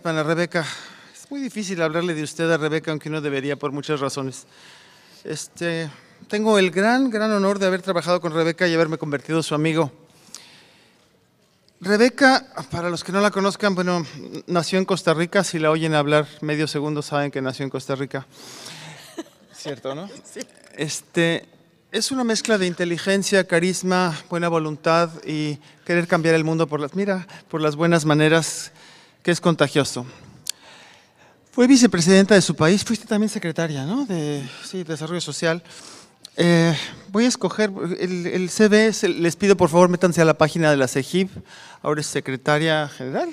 para Rebeca. Es muy difícil hablarle de usted a Rebeca, aunque no debería por muchas razones. Este, tengo el gran, gran honor de haber trabajado con Rebeca y haberme convertido en su amigo. Rebeca, para los que no la conozcan, bueno, nació en Costa Rica. Si la oyen hablar medio segundo, saben que nació en Costa Rica. ¿Cierto, no? Este, es una mezcla de inteligencia, carisma, buena voluntad y querer cambiar el mundo por las, mira, por las buenas maneras que es contagioso. Fue vicepresidenta de su país, fuiste también secretaria, ¿no? De Desarrollo Social. Eh, voy a escoger, el, CBS. les pido por favor métanse a la página de la CEGIP, ahora es secretaria general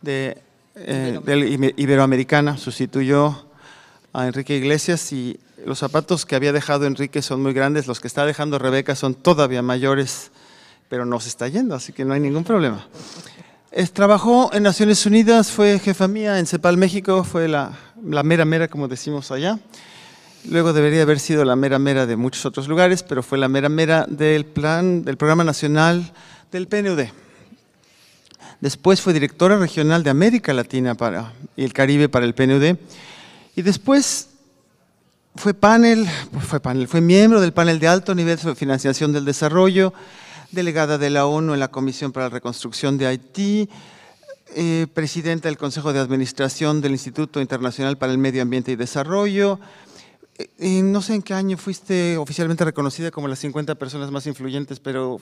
de, eh, de Iberoamericana, sustituyó a Enrique Iglesias y los zapatos que había dejado Enrique son muy grandes, los que está dejando Rebeca son todavía mayores, pero no se está yendo, así que no hay ningún problema trabajó en Naciones Unidas, fue jefa mía en CEPAL México, fue la, mera mera, como decimos allá. Luego debería haber sido la mera mera de muchos otros lugares, pero fue la mera mera del, plan, del Programa Nacional del PNUD. Después fue directora regional de América Latina para, y el Caribe para el PNUD. Y después fue panel, fue panel, fue miembro del panel de alto nivel sobre financiación del desarrollo, delegada de la ONU en la Comisión para la Reconstrucción de Haití, eh, presidenta del Consejo de Administración del Instituto Internacional para el Medio Ambiente y Desarrollo. Eh, eh, no sé en qué año fuiste oficialmente reconocida como las 50 personas más influyentes, pero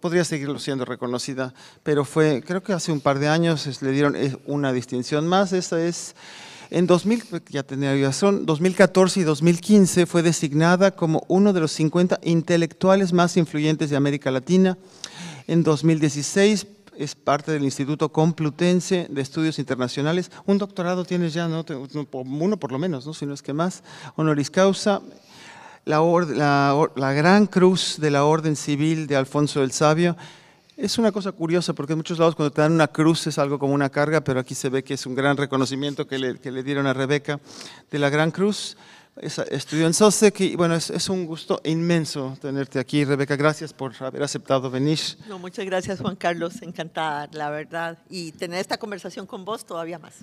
podría seguirlo siendo reconocida. Pero fue, creo que hace un par de años le dieron una distinción más. Esa es en 2014 y 2015 fue designada como uno de los 50 intelectuales más influyentes de América Latina. En 2016 es parte del Instituto Complutense de Estudios Internacionales. Un doctorado tienes ya, ¿no? uno por lo menos, ¿no? si no es que más, honoris causa. La, la Gran Cruz de la Orden Civil de Alfonso el Sabio es una cosa curiosa porque en muchos lados cuando te dan una cruz es algo como una carga, pero aquí se ve que es un gran reconocimiento que le, dieron a Rebeca de la Gran Cruz. estudió en Sosek y bueno, es, un gusto inmenso tenerte aquí, Rebeca. Gracias por haber aceptado venir. muchas gracias, Juan Carlos. Encantada, la verdad. Y tener esta conversación con vos todavía más.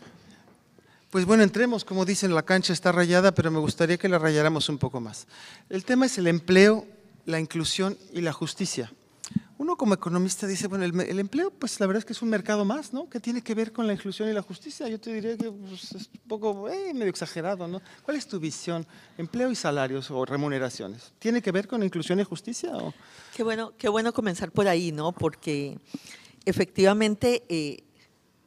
Pues bueno, entremos. Como dicen, la cancha está rayada, pero me gustaría que la rayáramos un poco más. El tema es el empleo, la inclusión y la justicia uno como economista dice, bueno, el, empleo, pues la verdad es que es un mercado más, ¿no? ¿Qué tiene que ver con la inclusión y la justicia? Yo te diría que pues, es un poco eh, medio exagerado, ¿no? ¿Cuál es tu visión? ¿Empleo y salarios o remuneraciones? ¿Tiene que ver con inclusión y justicia? Qué, bueno, qué bueno comenzar por ahí, ¿no? Porque efectivamente eh,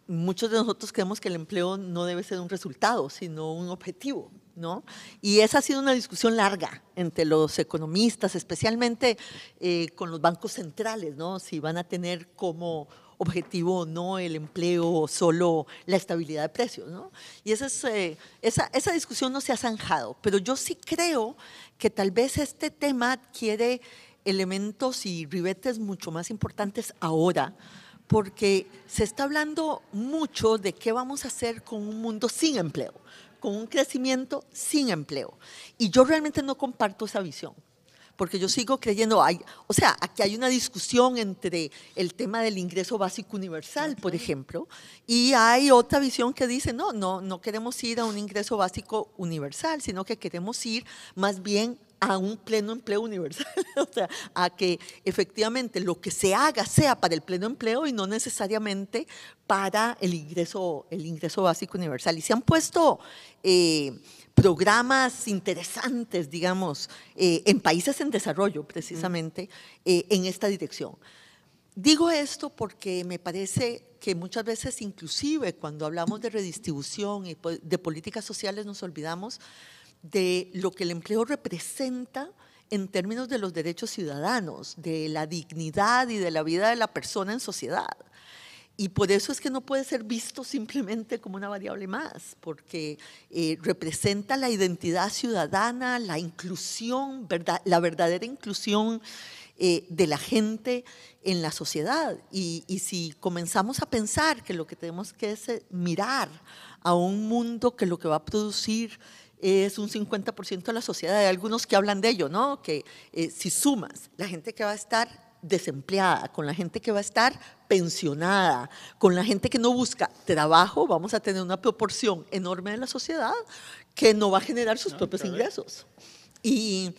muchos de nosotros creemos que el empleo no debe ser un resultado, sino un objetivo, y esa ha sido una discusión larga entre los economistas, especialmente eh, con los bancos centrales, ¿no? Si van a tener como objetivo o no el empleo o solo la estabilidad de precios, ¿no? Y esa, es, eh, esa, esa discusión no se ha zanjado, pero yo sí creo que tal vez este tema adquiere elementos y ribetes mucho más importantes ahora, porque se está hablando mucho de qué vamos a hacer con un mundo sin empleo, con un crecimiento sin empleo. Y yo realmente no comparto esa visión porque yo sigo creyendo, hay, o sea, aquí hay una discusión entre el tema del ingreso básico universal, por ejemplo, y hay otra visión que dice, no, no, no queremos ir a un ingreso básico universal, sino que queremos ir más bien a un pleno empleo universal, o sea, a que efectivamente lo que se haga sea para el pleno empleo y no necesariamente para el ingreso, el ingreso básico universal. Y se han puesto eh, programas interesantes, digamos, eh, en países en desarrollo precisamente, eh, en esta dirección. Digo esto porque me parece que muchas veces inclusive cuando hablamos de redistribución y de políticas sociales nos olvidamos de lo que el empleo representa en términos de los derechos ciudadanos, de la dignidad y de la vida de la persona en sociedad. Y por eso es que no puede ser visto simplemente como una variable más, porque eh, representa la identidad ciudadana, la inclusión, verdad, la verdadera inclusión eh, de la gente en la sociedad. Y, y, si comenzamos a pensar que lo que tenemos que es eh, mirar a un mundo que lo que va a producir es un 50% de la sociedad. Hay algunos que hablan de ello, ¿no? Que eh, si sumas la gente que va a estar desempleada, con la gente que va a estar pensionada, con la gente que no busca trabajo, vamos a tener una proporción enorme de la sociedad que no va a generar sus ah, propios ingresos. Y,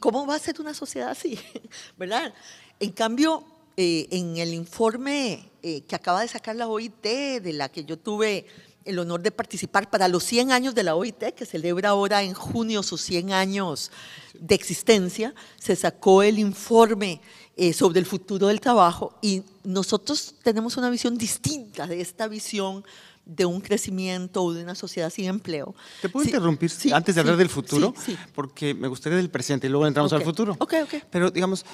cómo va a ser una sociedad así? ¿Verdad? En cambio, eh, en el informe eh, que acaba de sacar la OIT, de la que yo tuve el honor de participar para los 100 años de la OIT, que celebra ahora en junio sus 100 años de existencia. Se sacó el informe eh, sobre el futuro del trabajo y nosotros tenemos una visión distinta de esta visión de un crecimiento o de una sociedad sin empleo. ¿Te puedo interrumpir antes de hablar del futuro? Porque me gustaría del presente y luego entramos al futuro. Ok, ok. Pero digamos,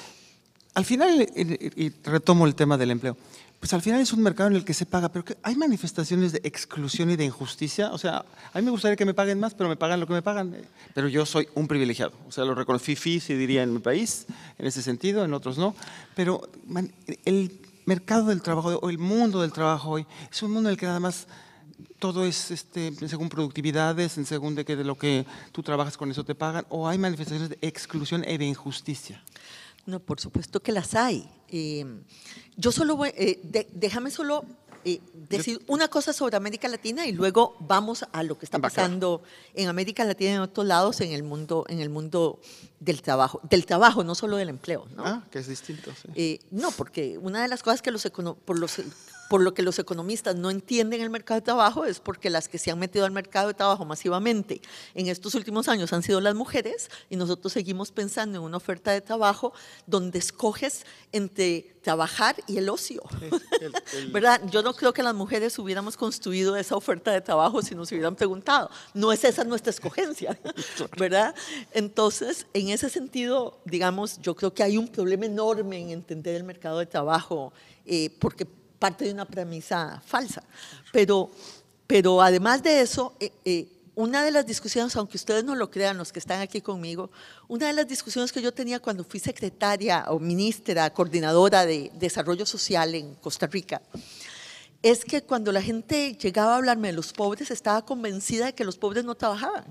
al final, eh, eh, y retomo el tema del empleo, pues al final es un mercado en el que se paga, pero hay manifestaciones de exclusión y de injusticia. O sea, a mí me gustaría que me paguen más, pero me pagan lo que me pagan. Pero yo soy un privilegiado. O sea, lo reconocí, sí diría en mi país, en ese sentido, en otros no. Pero el mercado del trabajo o el mundo del trabajo hoy, es un mundo en el que nada más todo es este, según productividades, en según de, que de lo que tú trabajas con eso te pagan, o hay manifestaciones de exclusión e de injusticia. No, por supuesto que las hay. Em, yo solo voy, eh, déjame solo eh, decir una cosa sobre América Latina y luego vamos a lo que está pasando en América Latina y en otros lados en el mundo, en el mundo del trabajo, del trabajo, no solo del empleo. ¿no? Ah, que es distinto. Sí. Eh, no, porque una de las cosas que los, por los por lo que los economistas no entienden el mercado de trabajo es porque las que se han metido al mercado de trabajo masivamente en estos últimos años han sido las mujeres y nosotros seguimos pensando en una oferta de trabajo donde escoges entre trabajar y el ocio. ¿Verdad? Yo no creo que las mujeres hubiéramos construido esa oferta de trabajo si nos hubieran preguntado. No es esa nuestra escogencia, ¿verdad? Entonces, en ese sentido, digamos, yo creo que hay un problema enorme en entender el mercado de trabajo eh, porque parte de una premisa falsa. Pero, pero además de eso, eh, eh, una de las discusiones, aunque ustedes no lo crean, los que están aquí conmigo, una de las discusiones que yo tenía cuando fui secretaria o ministra, coordinadora de desarrollo social en Costa Rica, es que cuando la gente llegaba a hablarme de los pobres, estaba convencida de que los pobres no trabajaban.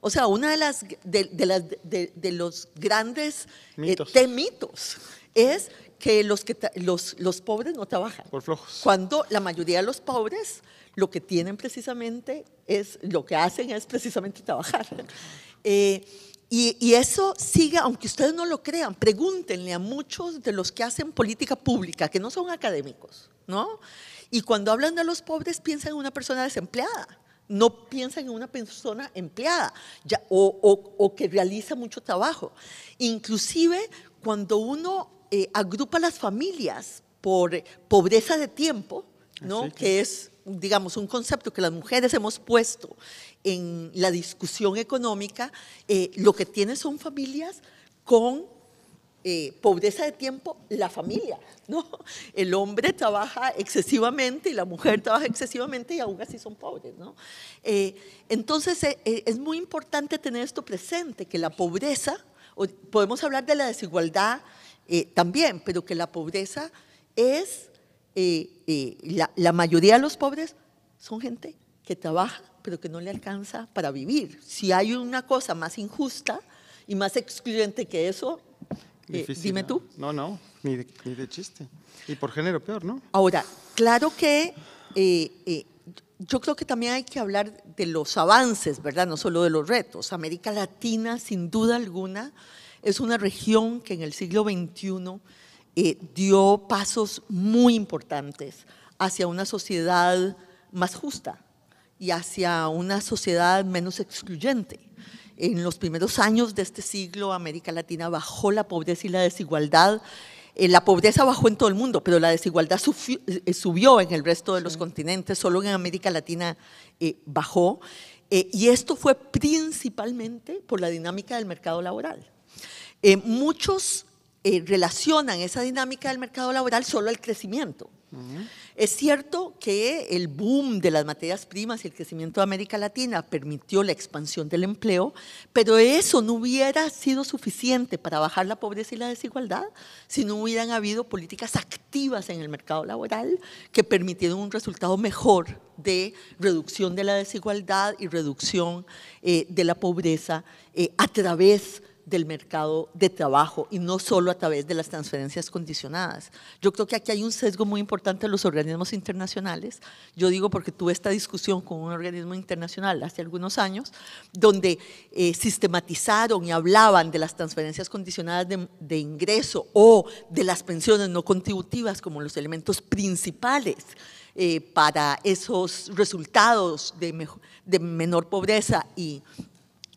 O sea, una de las de, de, los grandes eh, mitos. es que los, que los, los pobres no trabajan. Por flojos. Cuando la mayoría de los pobres lo que tienen precisamente es, lo que hacen es precisamente trabajar. Eh, y, y, eso sigue, aunque ustedes no lo crean, pregúntenle a muchos de los que hacen política pública, que no son académicos, ¿no? Y cuando hablan de los pobres piensan en una persona desempleada, no piensan en una persona empleada o, o, o que realiza mucho trabajo. Inclusive cuando uno eh, agrupa las familias por pobreza de tiempo, ¿no? Que... es, digamos, un concepto que las mujeres hemos puesto en la discusión económica, eh, lo que tiene son familias con eh, pobreza de tiempo, la familia, ¿no? El hombre trabaja excesivamente y la mujer trabaja excesivamente y aún así son pobres, entonces es muy importante tener esto presente, que la pobreza, podemos hablar de la desigualdad eh, también, pero que la pobreza es, eh, eh, la, mayoría de los pobres son gente que trabaja, pero que no le alcanza para vivir. Si hay una cosa más injusta y más excluyente que eso, dime tú. No, no, ni de, ni de, chiste. Y por género peor, ¿no? Ahora, claro que yo creo que también hay que hablar de los avances, ¿verdad? No solo de los retos. América Latina, sin duda alguna, es una región que en el siglo XXI eh, dio pasos muy importantes hacia una sociedad más justa y hacia una sociedad menos excluyente. En los primeros años de este siglo, América Latina bajó la pobreza y la desigualdad. Eh, la pobreza bajó en todo el mundo, pero la desigualdad eh, subió, en el resto de los continentes, solo en América Latina bajó. y esto fue principalmente por la dinámica del mercado laboral eh, muchos eh, relacionan esa dinámica del mercado laboral solo al crecimiento. Es cierto que el boom de las materias primas y el crecimiento de América Latina permitió la expansión del empleo, pero eso no hubiera sido suficiente para bajar la pobreza y la desigualdad si no hubieran habido políticas activas en el mercado laboral que permitieron un resultado mejor de reducción de la desigualdad y reducción eh, de la pobreza a través de del mercado de trabajo y no solo a través de las transferencias condicionadas. Yo creo que aquí hay un sesgo muy importante de los organismos internacionales. Yo digo porque tuve esta discusión con un organismo internacional hace algunos años, donde eh, sistematizaron y hablaban de las transferencias condicionadas de, ingreso o de las pensiones no contributivas como los elementos principales eh, para esos resultados de, de menor pobreza y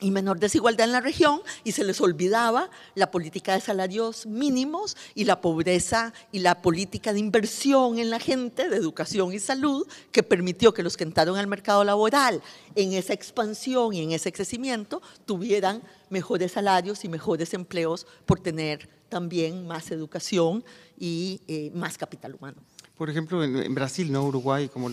y menor desigualdad en la región y se les olvidaba la política de salarios mínimos y la pobreza y la política de inversión en la gente de educación y salud que permitió que los que entraron al mercado laboral en esa expansión y en ese crecimiento tuvieran mejores salarios y mejores empleos por tener también más educación y eh, más capital humano. Por ejemplo, en, Brasil, ¿no? Uruguay, como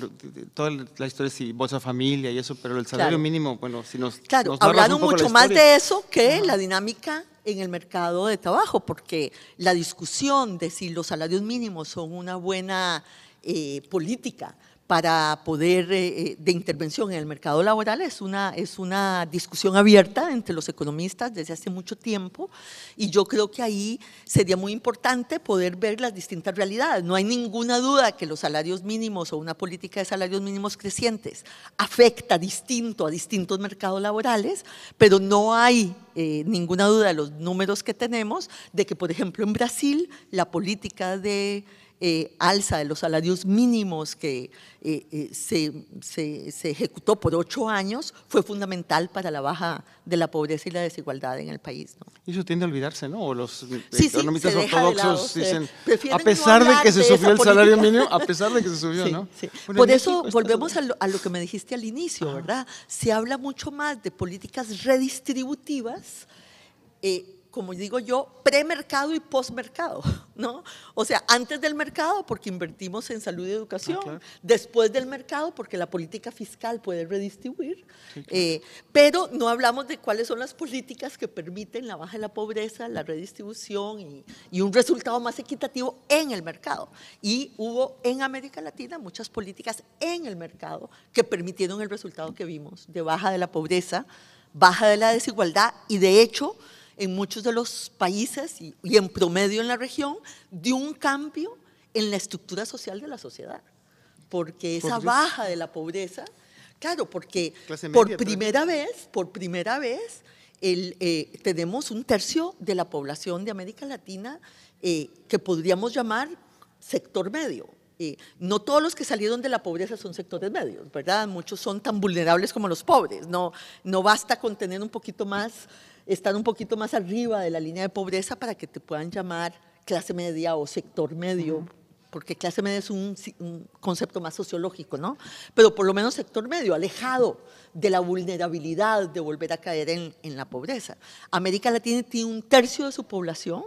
toda la historia, si Bolsa Familia y eso, pero el salario mínimo, bueno, si nos. Claro, nos mucho más de eso que la dinámica en el mercado de trabajo, porque la discusión de si los salarios mínimos son una buena eh, política para poder eh, eh, de intervención en el mercado laboral es una, es una discusión abierta entre los economistas desde hace mucho tiempo y yo creo que ahí sería muy importante poder ver las distintas realidades. No hay ninguna duda que los salarios mínimos o una política de salarios mínimos crecientes afecta distinto a distintos mercados laborales, pero no hay eh, ninguna duda de los números que tenemos de que, por ejemplo, en Brasil la política de eh, alza de los salarios mínimos que eh, eh, se, se, se, ejecutó por ocho años fue fundamental para la baja de la pobreza y la desigualdad en el país. Y eso tiende a olvidarse, ¿no? O los economistas ortodoxos dicen, a pesar de que se subió el salario mínimo, a pesar de que se subió, ¿no? por eso volvemos a lo, a lo, que me dijiste al inicio, ¿verdad? Se habla mucho más de políticas redistributivas. Eh, como digo yo, premercado y postmercado, ¿no? O sea, antes del mercado porque invertimos en salud y educación, ah, después del mercado porque la política fiscal puede redistribuir, eh, pero no hablamos de cuáles son las políticas que permiten la baja de la pobreza, la redistribución y, y un resultado más equitativo en el mercado. Y hubo en América Latina muchas políticas en el mercado que permitieron el resultado que vimos de baja de la pobreza, baja de la desigualdad y de hecho en muchos de los países y, en promedio en la región de un cambio en la estructura social de la sociedad, porque esa baja de la pobreza, claro, porque por primera vez, por primera vez, eh, tenemos un tercio de la población de América Latina eh, que podríamos llamar sector medio. Eh, no todos los que salieron de la pobreza son sectores medios, ¿verdad? Muchos son tan vulnerables como los pobres. No, no basta con tener un poquito más están un poquito más arriba de la línea de pobreza para que te puedan llamar clase media o sector medio, porque clase media es un, concepto más sociológico, ¿no? Pero por lo menos sector medio, alejado de la vulnerabilidad de volver a caer en, la pobreza. América Latina tiene un tercio de su población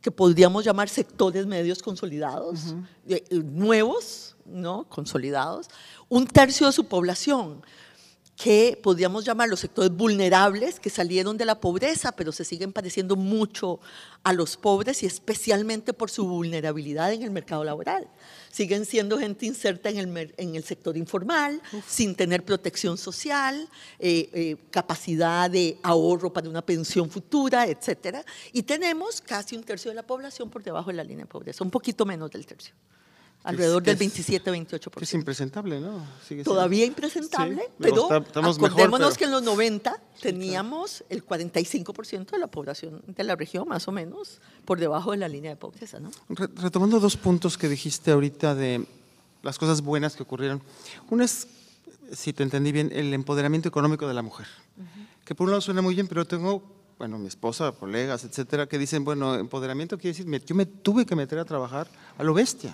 que podríamos llamar sectores medios consolidados, eh, nuevos, ¿no? Consolidados, un tercio de su población que podríamos llamar los sectores vulnerables que salieron de la pobreza, pero se siguen pareciendo mucho a los pobres y especialmente por su vulnerabilidad en el mercado laboral. Siguen siendo gente inserta en el, en el sector informal, sin tener protección social, eh, eh, capacidad de ahorro para una pensión futura, etc. Y tenemos casi un tercio de la población por debajo de la línea de pobreza, un poquito menos del tercio alrededor del 27-28%. Es impresentable, ¿no? Todavía impresentable, pero acordémonos que en los 90 teníamos el 45% de la población de la región, más o menos, por debajo de la línea de pobreza, ¿no? Retomando dos puntos que dijiste ahorita de las cosas buenas que ocurrieron. Una es, si te entendí bien, el empoderamiento económico de la mujer, que por un lado suena muy bien, pero tengo bueno, mi esposa, colegas, etcétera, que dicen, bueno, empoderamiento quiere decir, yo me tuve que meter a trabajar a lo bestia.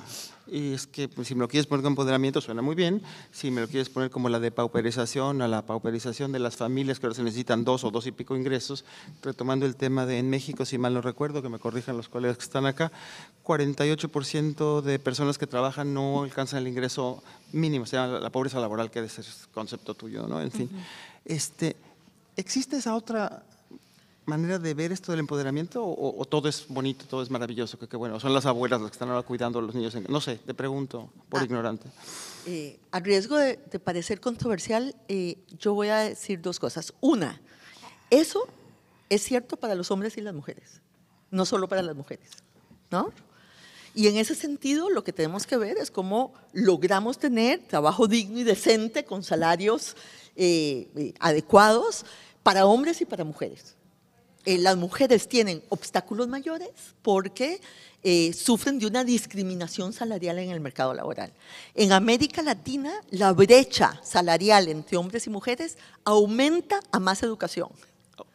Y es que pues, si me lo quieres poner como empoderamiento suena muy bien, si me lo quieres poner como la de pauperización, a la pauperización de las familias que ahora se necesitan dos o dos y pico ingresos, retomando el tema de en México, si mal no recuerdo, que me corrijan los colegas que están acá, 48% de personas que trabajan no alcanzan el ingreso mínimo, o sea, la pobreza laboral, que es el concepto tuyo, ¿no? En fin, este, existe esa otra manera de ver esto del empoderamiento o, todo es bonito, todo es maravilloso? Que, bueno, son las abuelas las que están ahora cuidando a los niños. no sé, te pregunto, por ah, ignorante. Eh, a riesgo de, parecer controversial, eh, yo voy a decir dos cosas. Una, eso es cierto para los hombres y las mujeres, no solo para las mujeres, ¿no? Y en ese sentido, lo que tenemos que ver es cómo logramos tener trabajo digno y decente con salarios eh, adecuados para hombres y para mujeres. Eh, las mujeres tienen obstáculos mayores porque eh, sufren de una discriminación salarial en el mercado laboral. En América Latina, la brecha salarial entre hombres y mujeres aumenta a más educación.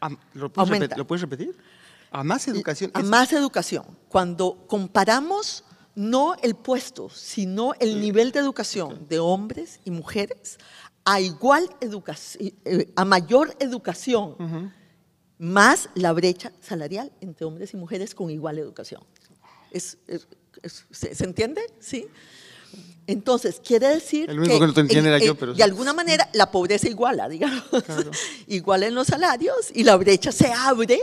Ah, ¿Lo puedes, repetir? A más educación. A más educación. Cuando comparamos no el puesto, sino el nivel de educación de hombres y mujeres, a igual educación, eh, a mayor educación más la brecha salarial entre hombres y mujeres con igual educación. ¿se, entiende? Sí. Entonces, quiere decir que, de alguna manera la pobreza iguala, digamos, claro. iguala en los salarios y la brecha se abre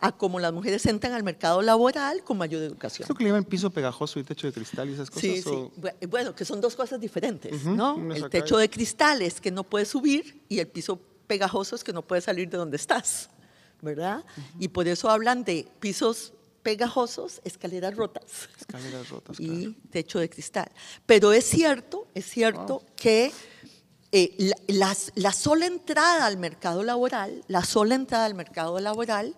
a cómo las mujeres entran al mercado laboral con mayor educación. ¿Eso que le llaman piso pegajoso y techo de cristal y esas cosas? Sí, sí. Bueno, que son dos cosas diferentes, ¿no? El techo de cristal es que no puedes subir y el piso pegajoso es que no puedes salir de donde estás. ¿verdad? Y por eso hablan de pisos pegajosos, escaleras rotas. Escaleras y techo de cristal. Pero es cierto, es cierto que eh, la, sola entrada al mercado laboral, la sola entrada al mercado laboral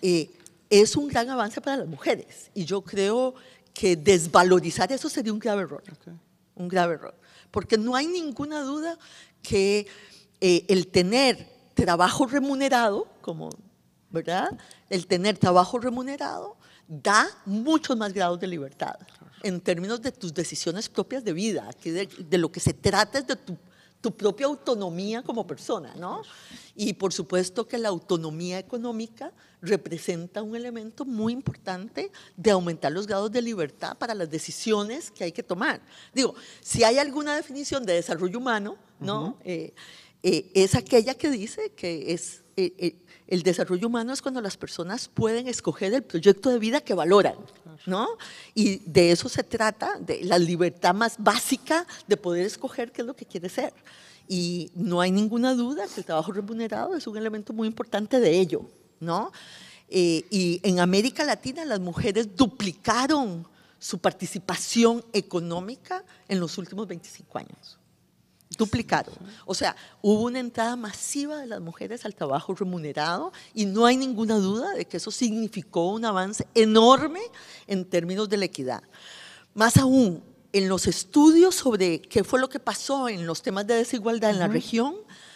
eh, es un gran avance para las mujeres. Y yo creo que desvalorizar eso sería un grave error. Un grave error. Porque no hay ninguna duda que eh, el tener trabajo remunerado, como ¿verdad? El tener trabajo remunerado da muchos más grados de libertad en términos de tus decisiones propias de vida, que de, lo que se trata es de tu, propia autonomía como persona, ¿no? Y por supuesto que la autonomía económica representa un elemento muy importante de aumentar los grados de libertad para las decisiones que hay que tomar. Digo, si hay alguna definición de desarrollo humano, ¿no? Eh, eh, es aquella que dice que es... Eh, el desarrollo humano es cuando las personas pueden escoger el proyecto de vida que valoran, ¿no? Y de eso se trata, de la libertad más básica de poder escoger qué es lo que quiere ser. Y no hay ninguna duda que el trabajo remunerado es un elemento muy importante de ello, ¿no? Eh, y en América Latina las mujeres duplicaron su participación económica en los últimos 25 años duplicaron. O sea, hubo una entrada masiva de las mujeres al trabajo remunerado y no hay ninguna duda de que eso significó un avance enorme en términos de la equidad. Más aún, en los estudios sobre qué fue lo que pasó en los temas de desigualdad en la región,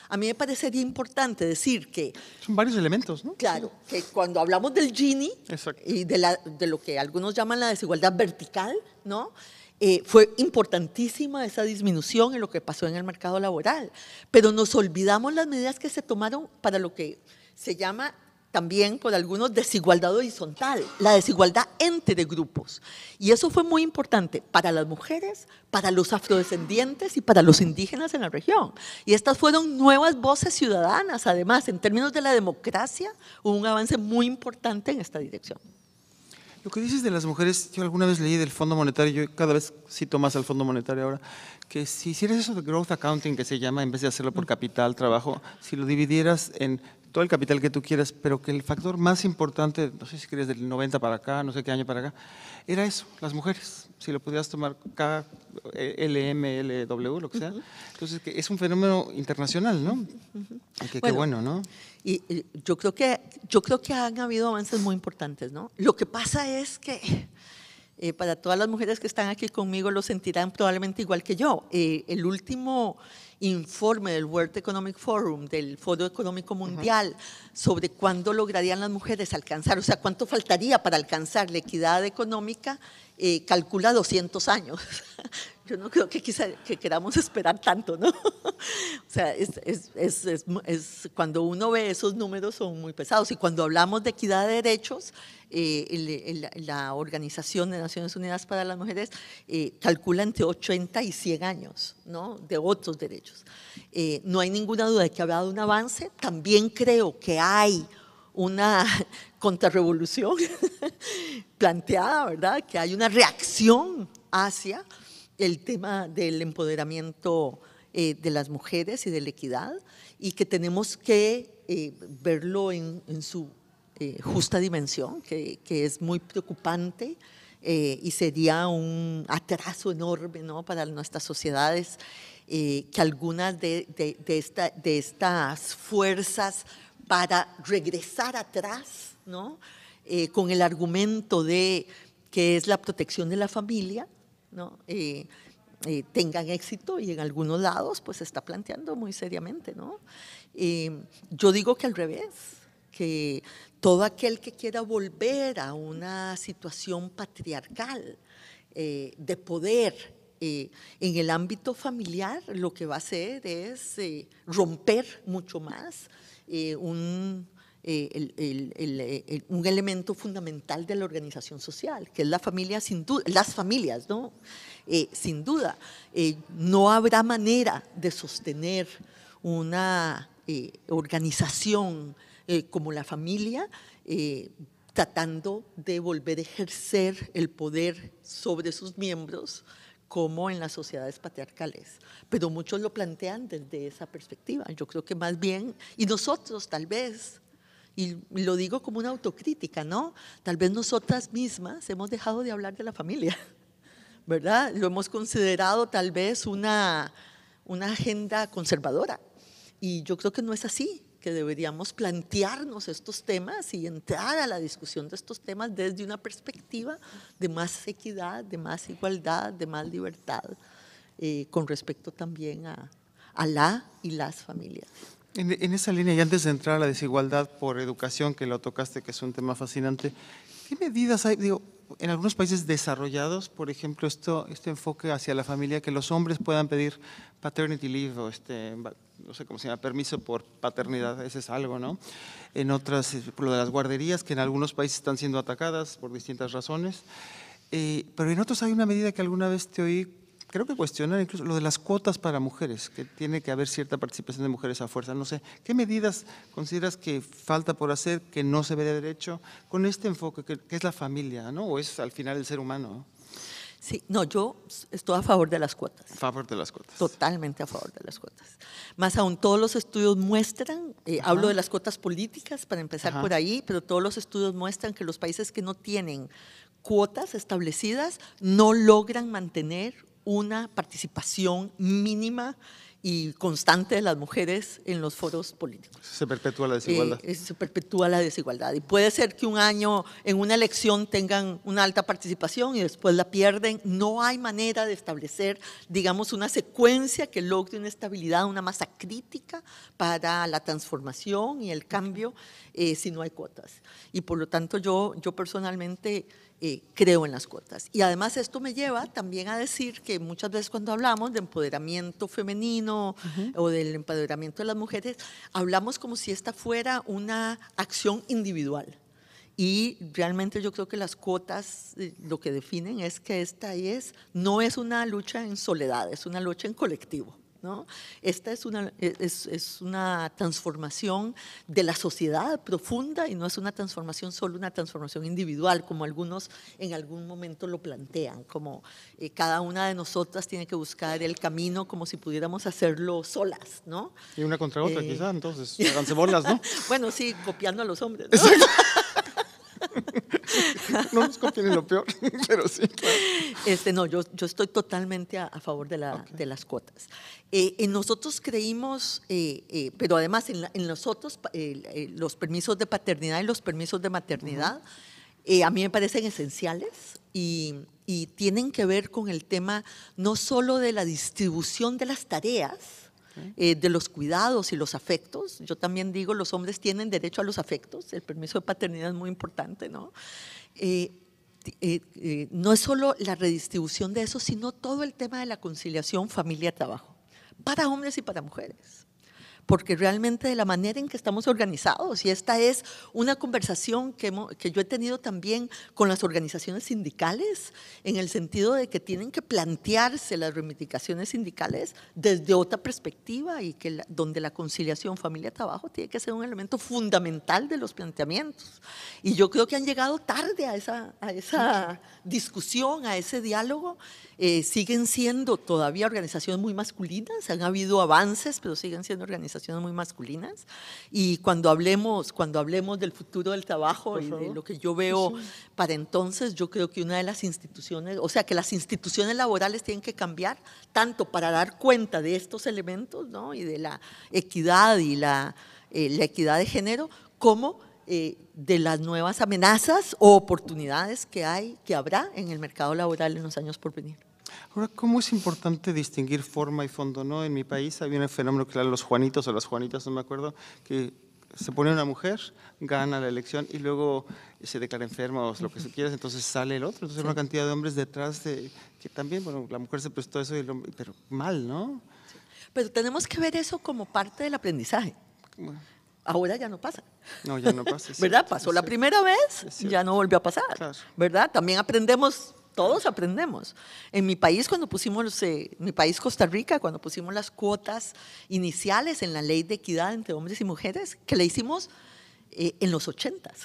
a mí me parecería importante decir que... Son varios elementos, ¿no? Claro, que cuando hablamos del Gini y de, de lo que algunos llaman la desigualdad vertical, ¿no? Eh, fue importantísima esa disminución en lo que pasó en el mercado laboral, pero nos olvidamos las medidas que se tomaron para lo que se llama también por algunos desigualdad horizontal, la desigualdad entre grupos. Y eso fue muy importante para las mujeres, para los afrodescendientes y para los indígenas en la región. Y estas fueron nuevas voces ciudadanas, además, en términos de la democracia, hubo un avance muy importante en esta dirección. Lo que dices de las mujeres, yo alguna vez leí del Fondo Monetario, yo cada vez cito más al Fondo Monetario ahora, que si hicieras eso de growth accounting que se llama, en vez de hacerlo por mm. capital, trabajo, si lo dividieras en todo el capital que tú quieras, pero que el factor más importante, no sé si quieres del 90 para acá, no sé qué año para acá, era eso, las mujeres. Si lo pudieras tomar K, e, L, W, lo que sea. Entonces, que es un fenómeno internacional, ¿no? Que, qué bueno, ¿no? Y, yo creo, que, yo creo que han habido avances muy importantes, ¿no? Lo que pasa es que eh, para todas las mujeres que están aquí conmigo lo sentirán probablemente igual que yo. Eh, el último informe del World Economic Forum, del Foro Económico Mundial, sobre cuándo lograrían las mujeres alcanzar, o sea, cuánto faltaría para alcanzar la equidad económica, eh, calcula 200 años. yo no creo que, que queramos esperar tanto, ¿no? o sea, es, cuando uno ve esos números son muy pesados y cuando hablamos de equidad de derechos, eh, la Organización de Naciones Unidas para las Mujeres eh, calcula entre 80 y 100 años, De otros derechos. Eh, no hay ninguna duda de que ha habido un avance, también creo que hay una contrarrevolución planteada, ¿verdad? Que hay una reacción hacia el tema del empoderamiento eh, de las mujeres y de la equidad y que tenemos que eh, verlo en, su eh, justa dimensión, que, es muy preocupante y sería un atraso enorme ¿no? para nuestras sociedades que algunas de, de, de estas fuerzas para regresar atrás ¿no? con el argumento de que es la protección de la familia, ¿no? tengan éxito y en algunos lados pues se está planteando muy seriamente. ¿no? yo digo que al revés, que todo aquel que quiera volver a una situación patriarcal eh, de poder eh, en el ámbito familiar, lo que va a hacer es eh, romper mucho más un eh, eh, el, un elemento fundamental de la organización social, que es la familia sin duda, las familias, ¿no? Eh, sin duda, no habrá manera de sostener una organización como la familia tratando de volver a ejercer el poder sobre sus miembros como en las sociedades patriarcales. Pero muchos lo plantean desde esa perspectiva. Yo creo que más bien, y nosotros tal vez y lo digo como una autocrítica, ¿no? Tal vez nosotras mismas hemos dejado de hablar de la familia, ¿verdad? Lo hemos considerado tal vez una, una agenda conservadora. Y yo creo que no es así, que deberíamos plantearnos estos temas y entrar a la discusión de estos temas desde una perspectiva de más equidad, de más igualdad, de más libertad, eh, con respecto también a la y las familias. En, esa línea, y antes de entrar a la desigualdad por educación, que lo tocaste, que es un tema fascinante, ¿qué medidas hay? Digo, en algunos países desarrollados, por ejemplo, esto, este enfoque hacia la familia, que los hombres puedan pedir paternity leave o este, no sé cómo se llama, permiso por paternidad, ese es algo, ¿no? En otras, eh, lo de las guarderías, que en algunos países están siendo atacadas por distintas razones. Eh, pero en otros hay una medida que alguna vez te oí creo que cuestionar incluso lo de las cuotas para mujeres, que tiene que haber cierta participación de mujeres a fuerza. No sé, ¿qué medidas consideras que falta por hacer, que no se ve de derecho, con este enfoque que, es la familia, ¿no? O es al final el ser humano. Sí, no, yo estoy a favor de las cuotas. A favor de las cuotas. Totalmente a favor de las cuotas. Más aún, todos los estudios muestran, eh, hablo de las cuotas políticas para empezar por ahí, pero todos los estudios muestran que los países que no tienen cuotas establecidas no logran mantener una participación mínima y constante de las mujeres en los foros políticos. Se perpetúa la desigualdad. Eh, se perpetúa la desigualdad. Y puede ser que un año en una elección tengan una alta participación y después la pierden. No hay manera de establecer, digamos, una secuencia que logre una estabilidad, una masa crítica para la transformación y el cambio eh, si no hay cuotas. Y por lo tanto yo, yo personalmente eh, creo en las cuotas. Y además esto me lleva también a decir que muchas veces cuando hablamos de empoderamiento femenino o del empoderamiento de las mujeres, hablamos como si esta fuera una acción individual. Y realmente yo creo que las cuotas eh, lo que definen es que esta es, no es una lucha en soledad, es una lucha en colectivo. Esta es una, e, es, una transformación de la sociedad profunda y no es una transformación solo una transformación individual, como algunos en algún momento lo plantean, como eh, cada una de nosotras tiene que buscar el camino como si pudiéramos hacerlo solas, ¿no? Y una contra otra, eh, quizás, entonces, háganse bolas, ¿no? bueno, sí, copiando a los hombres. no nos lo peor, pero sí. Este, no, yo, yo estoy totalmente a, favor de, la, de, las cuotas. Eh, eh, nosotros creímos, eh, pero además en, nosotros, los los permisos de paternidad y los permisos de maternidad, a mí me parecen esenciales y, y tienen que ver con el tema no solo de la distribución de las tareas, eh, de los cuidados y los afectos. Yo también digo, los hombres tienen derecho a los afectos, el permiso de paternidad es muy importante, ¿no? Eh, eh, no es solo la redistribución de eso, sino todo el tema de la conciliación familia-trabajo, para hombres y para mujeres porque realmente de la manera en que estamos organizados, y esta es una conversación que, que yo he tenido también con las organizaciones sindicales, en el sentido de que tienen que plantearse las reivindicaciones sindicales desde otra perspectiva y que donde la conciliación familia-trabajo tiene que ser un elemento fundamental de los planteamientos. Y yo creo que han llegado tarde a esa, a esa discusión, a ese diálogo. Eh, siguen siendo todavía organizaciones muy masculinas, han habido avances, pero siguen siendo organizaciones muy masculinas. Y cuando hablemos, cuando hablemos del futuro del trabajo de lo que yo veo para entonces, yo creo que una de las instituciones, o sea, que las instituciones laborales tienen que cambiar tanto para dar cuenta de estos elementos, ¿no? Y de la equidad y la, eh, la equidad de género, como eh, de las nuevas amenazas o oportunidades que hay, que habrá en el mercado laboral en los años por venir. Ahora, ¿cómo es importante distinguir forma y fondo? No, en mi país había un fenómeno que eran los Juanitos o las Juanitas, no me acuerdo, que se pone una mujer, gana la elección y luego se declara enferma o lo que se quiera, entonces sale el otro. Entonces hay una cantidad de hombres detrás de, que también, bueno, la mujer se prestó eso, pero mal, ¿no? Pero tenemos que ver eso como parte del aprendizaje. Ahora ya no pasa. No, ya no pasa. ¿Verdad? Pasó la primera vez, ya no volvió a pasar. ¿Verdad? También aprendemos todos aprendemos. En mi país, cuando pusimos, eh, mi país Costa Rica, cuando pusimos las cuotas iniciales en la ley de equidad entre hombres y mujeres, que le hicimos eh, en los 80s,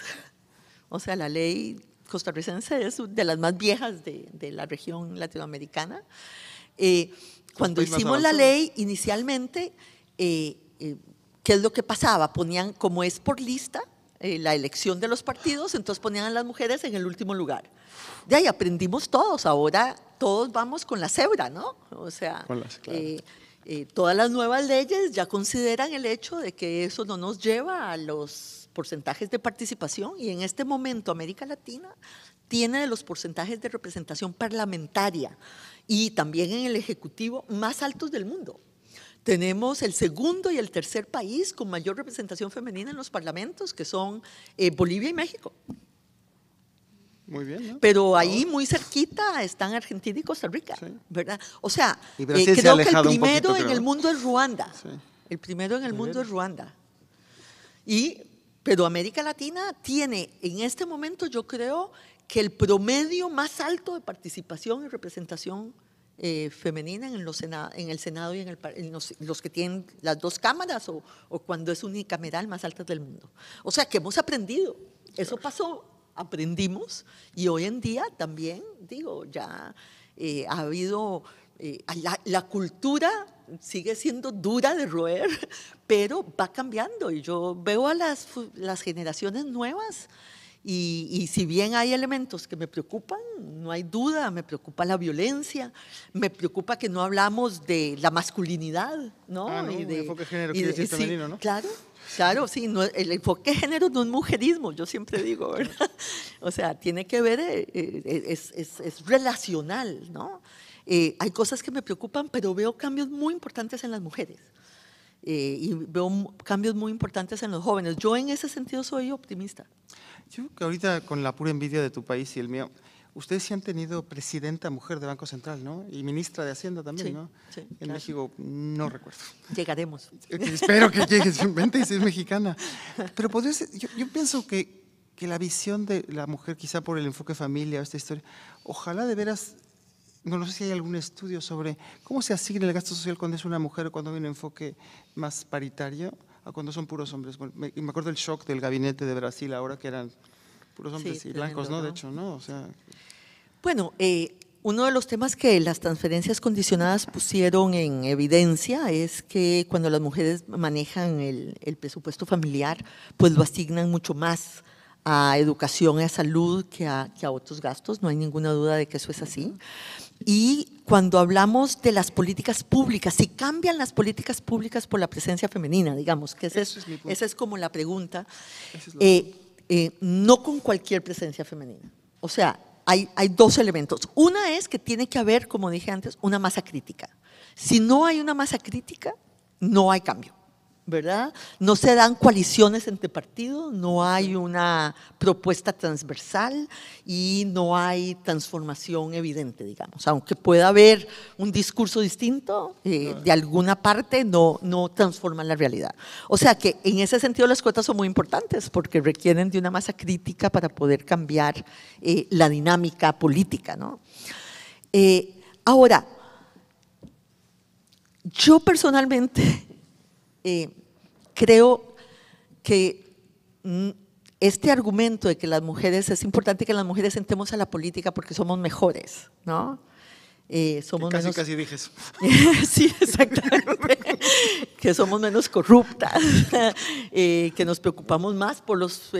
O sea, la ley costarricense es de las más viejas de, la región latinoamericana. Eh, cuando hicimos la ley inicialmente, ¿qué es lo que pasaba? Ponían, como es por lista, eh, la elección de los partidos, entonces ponían a las mujeres en el último lugar. De ahí aprendimos todos, ahora todos vamos con la cebra, ¿no? O sea, eh, eh, todas las nuevas leyes ya consideran el hecho de que eso no nos lleva a los porcentajes de participación y en este momento América Latina tiene de los porcentajes de representación parlamentaria y también en el Ejecutivo más altos del mundo. Tenemos el segundo y el tercer país con mayor representación femenina en los parlamentos, que son eh, Bolivia y México. Muy bien. Pero ahí muy cerquita están Argentina y Costa Rica, ¿verdad? O sea, eh, creo que el primero en el mundo es Ruanda. El primero en el mundo es Ruanda. pero América Latina tiene en este momento, yo creo, que el promedio más alto de participación y representación femenina eh, femenina en, el Senado y en, los, que tienen las dos cámaras o, cuando es unicameral más alta del mundo. O sea que hemos aprendido. Eso pasó, aprendimos y hoy en día también, digo, ya eh, ha habido, eh, la, cultura sigue siendo dura de roer, pero va cambiando y yo veo a las, las generaciones nuevas y, si bien hay elementos que me preocupan, no hay duda, me preocupa la violencia, me preocupa que no hablamos de la masculinidad, ¿no? Ah, no y enfoque género quiere femenino, ¿no? Claro, claro, sí, el enfoque género no es mujerismo, yo siempre digo, O sea, tiene que ver, eh, eh, es, relacional, ¿no? Eh, hay cosas que me preocupan, pero veo cambios muy importantes en las mujeres. y veo cambios muy importantes en los jóvenes. Yo en ese sentido soy optimista. Yo creo que ahorita con la pura envidia de tu país y el mío, ustedes sí han tenido presidenta mujer de Banco Central, ¿no? Y ministra de Hacienda también, ¿no? Sí, en México no recuerdo. Llegaremos. Eh, espero que llegues, vente y seas mexicana. Pero podría ser, yo, pienso que, que la visión de la mujer, quizá por el enfoque familia o esta historia, ojalá de veras no, no, sé si hay algún estudio sobre cómo se asigna el gasto social cuando es una mujer o cuando hay un enfoque más paritario a cuando son puros hombres. me, acuerdo el shock del gabinete de Brasil ahora que eran puros hombres y blancos, ¿no? De hecho, ¿no? O sea, bueno, eh, uno de los temas que las transferencias condicionadas pusieron en evidencia es que cuando las mujeres manejan el, el presupuesto familiar, pues lo asignan mucho más a educación, a salud que a, otros gastos, no hay ninguna duda de que eso es así. Y cuando hablamos de las políticas públicas, si cambian las políticas públicas por la presencia femenina, digamos, que es, esa es como la pregunta, eh, eh, no con cualquier presencia femenina. O sea, hay, hay dos elementos. Una es que tiene que haber, como dije antes, una masa crítica. Si no hay una masa crítica, no hay cambio. ¿verdad? No se dan coaliciones entre partidos, no hay una propuesta transversal y no hay transformación evidente, digamos. Aunque pueda haber un discurso distinto, eh, de alguna parte no, no transforman la realidad. O sea que en ese sentido las cuotas son muy importantes porque requieren de una masa crítica para poder cambiar eh, la dinámica política, ¿no? Eh, ahora, yo personalmente eh, creo que mm, este argumento de que las mujeres, es importante que las mujeres entremos a la política porque somos mejores, ¿no? Eh, somos casi, casi dije eso. sí, exactamente. que somos menos corruptas, eh, que nos preocupamos más por los,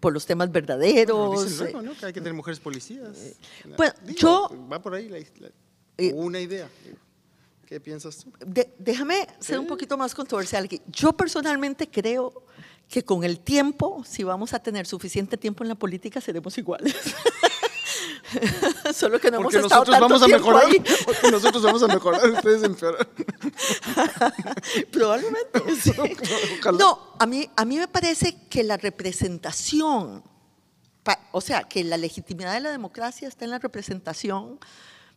por los temas verdaderos. Que hay que tener mujeres policías. Pues yo... Va por ahí la, la, una idea. ¿Qué piensas tú? déjame ser un poquito más controversial Yo personalmente creo que con el tiempo, si vamos a tener suficiente tiempo en la política, seremos iguales. Solo que no nosotros vamos a mejorar, ahí. Porque nosotros vamos a mejorar, ustedes empeoran. Probablemente. Sí. No, a mí, a mí me parece que la representación, o sea, que la legitimidad de la democracia está en la representación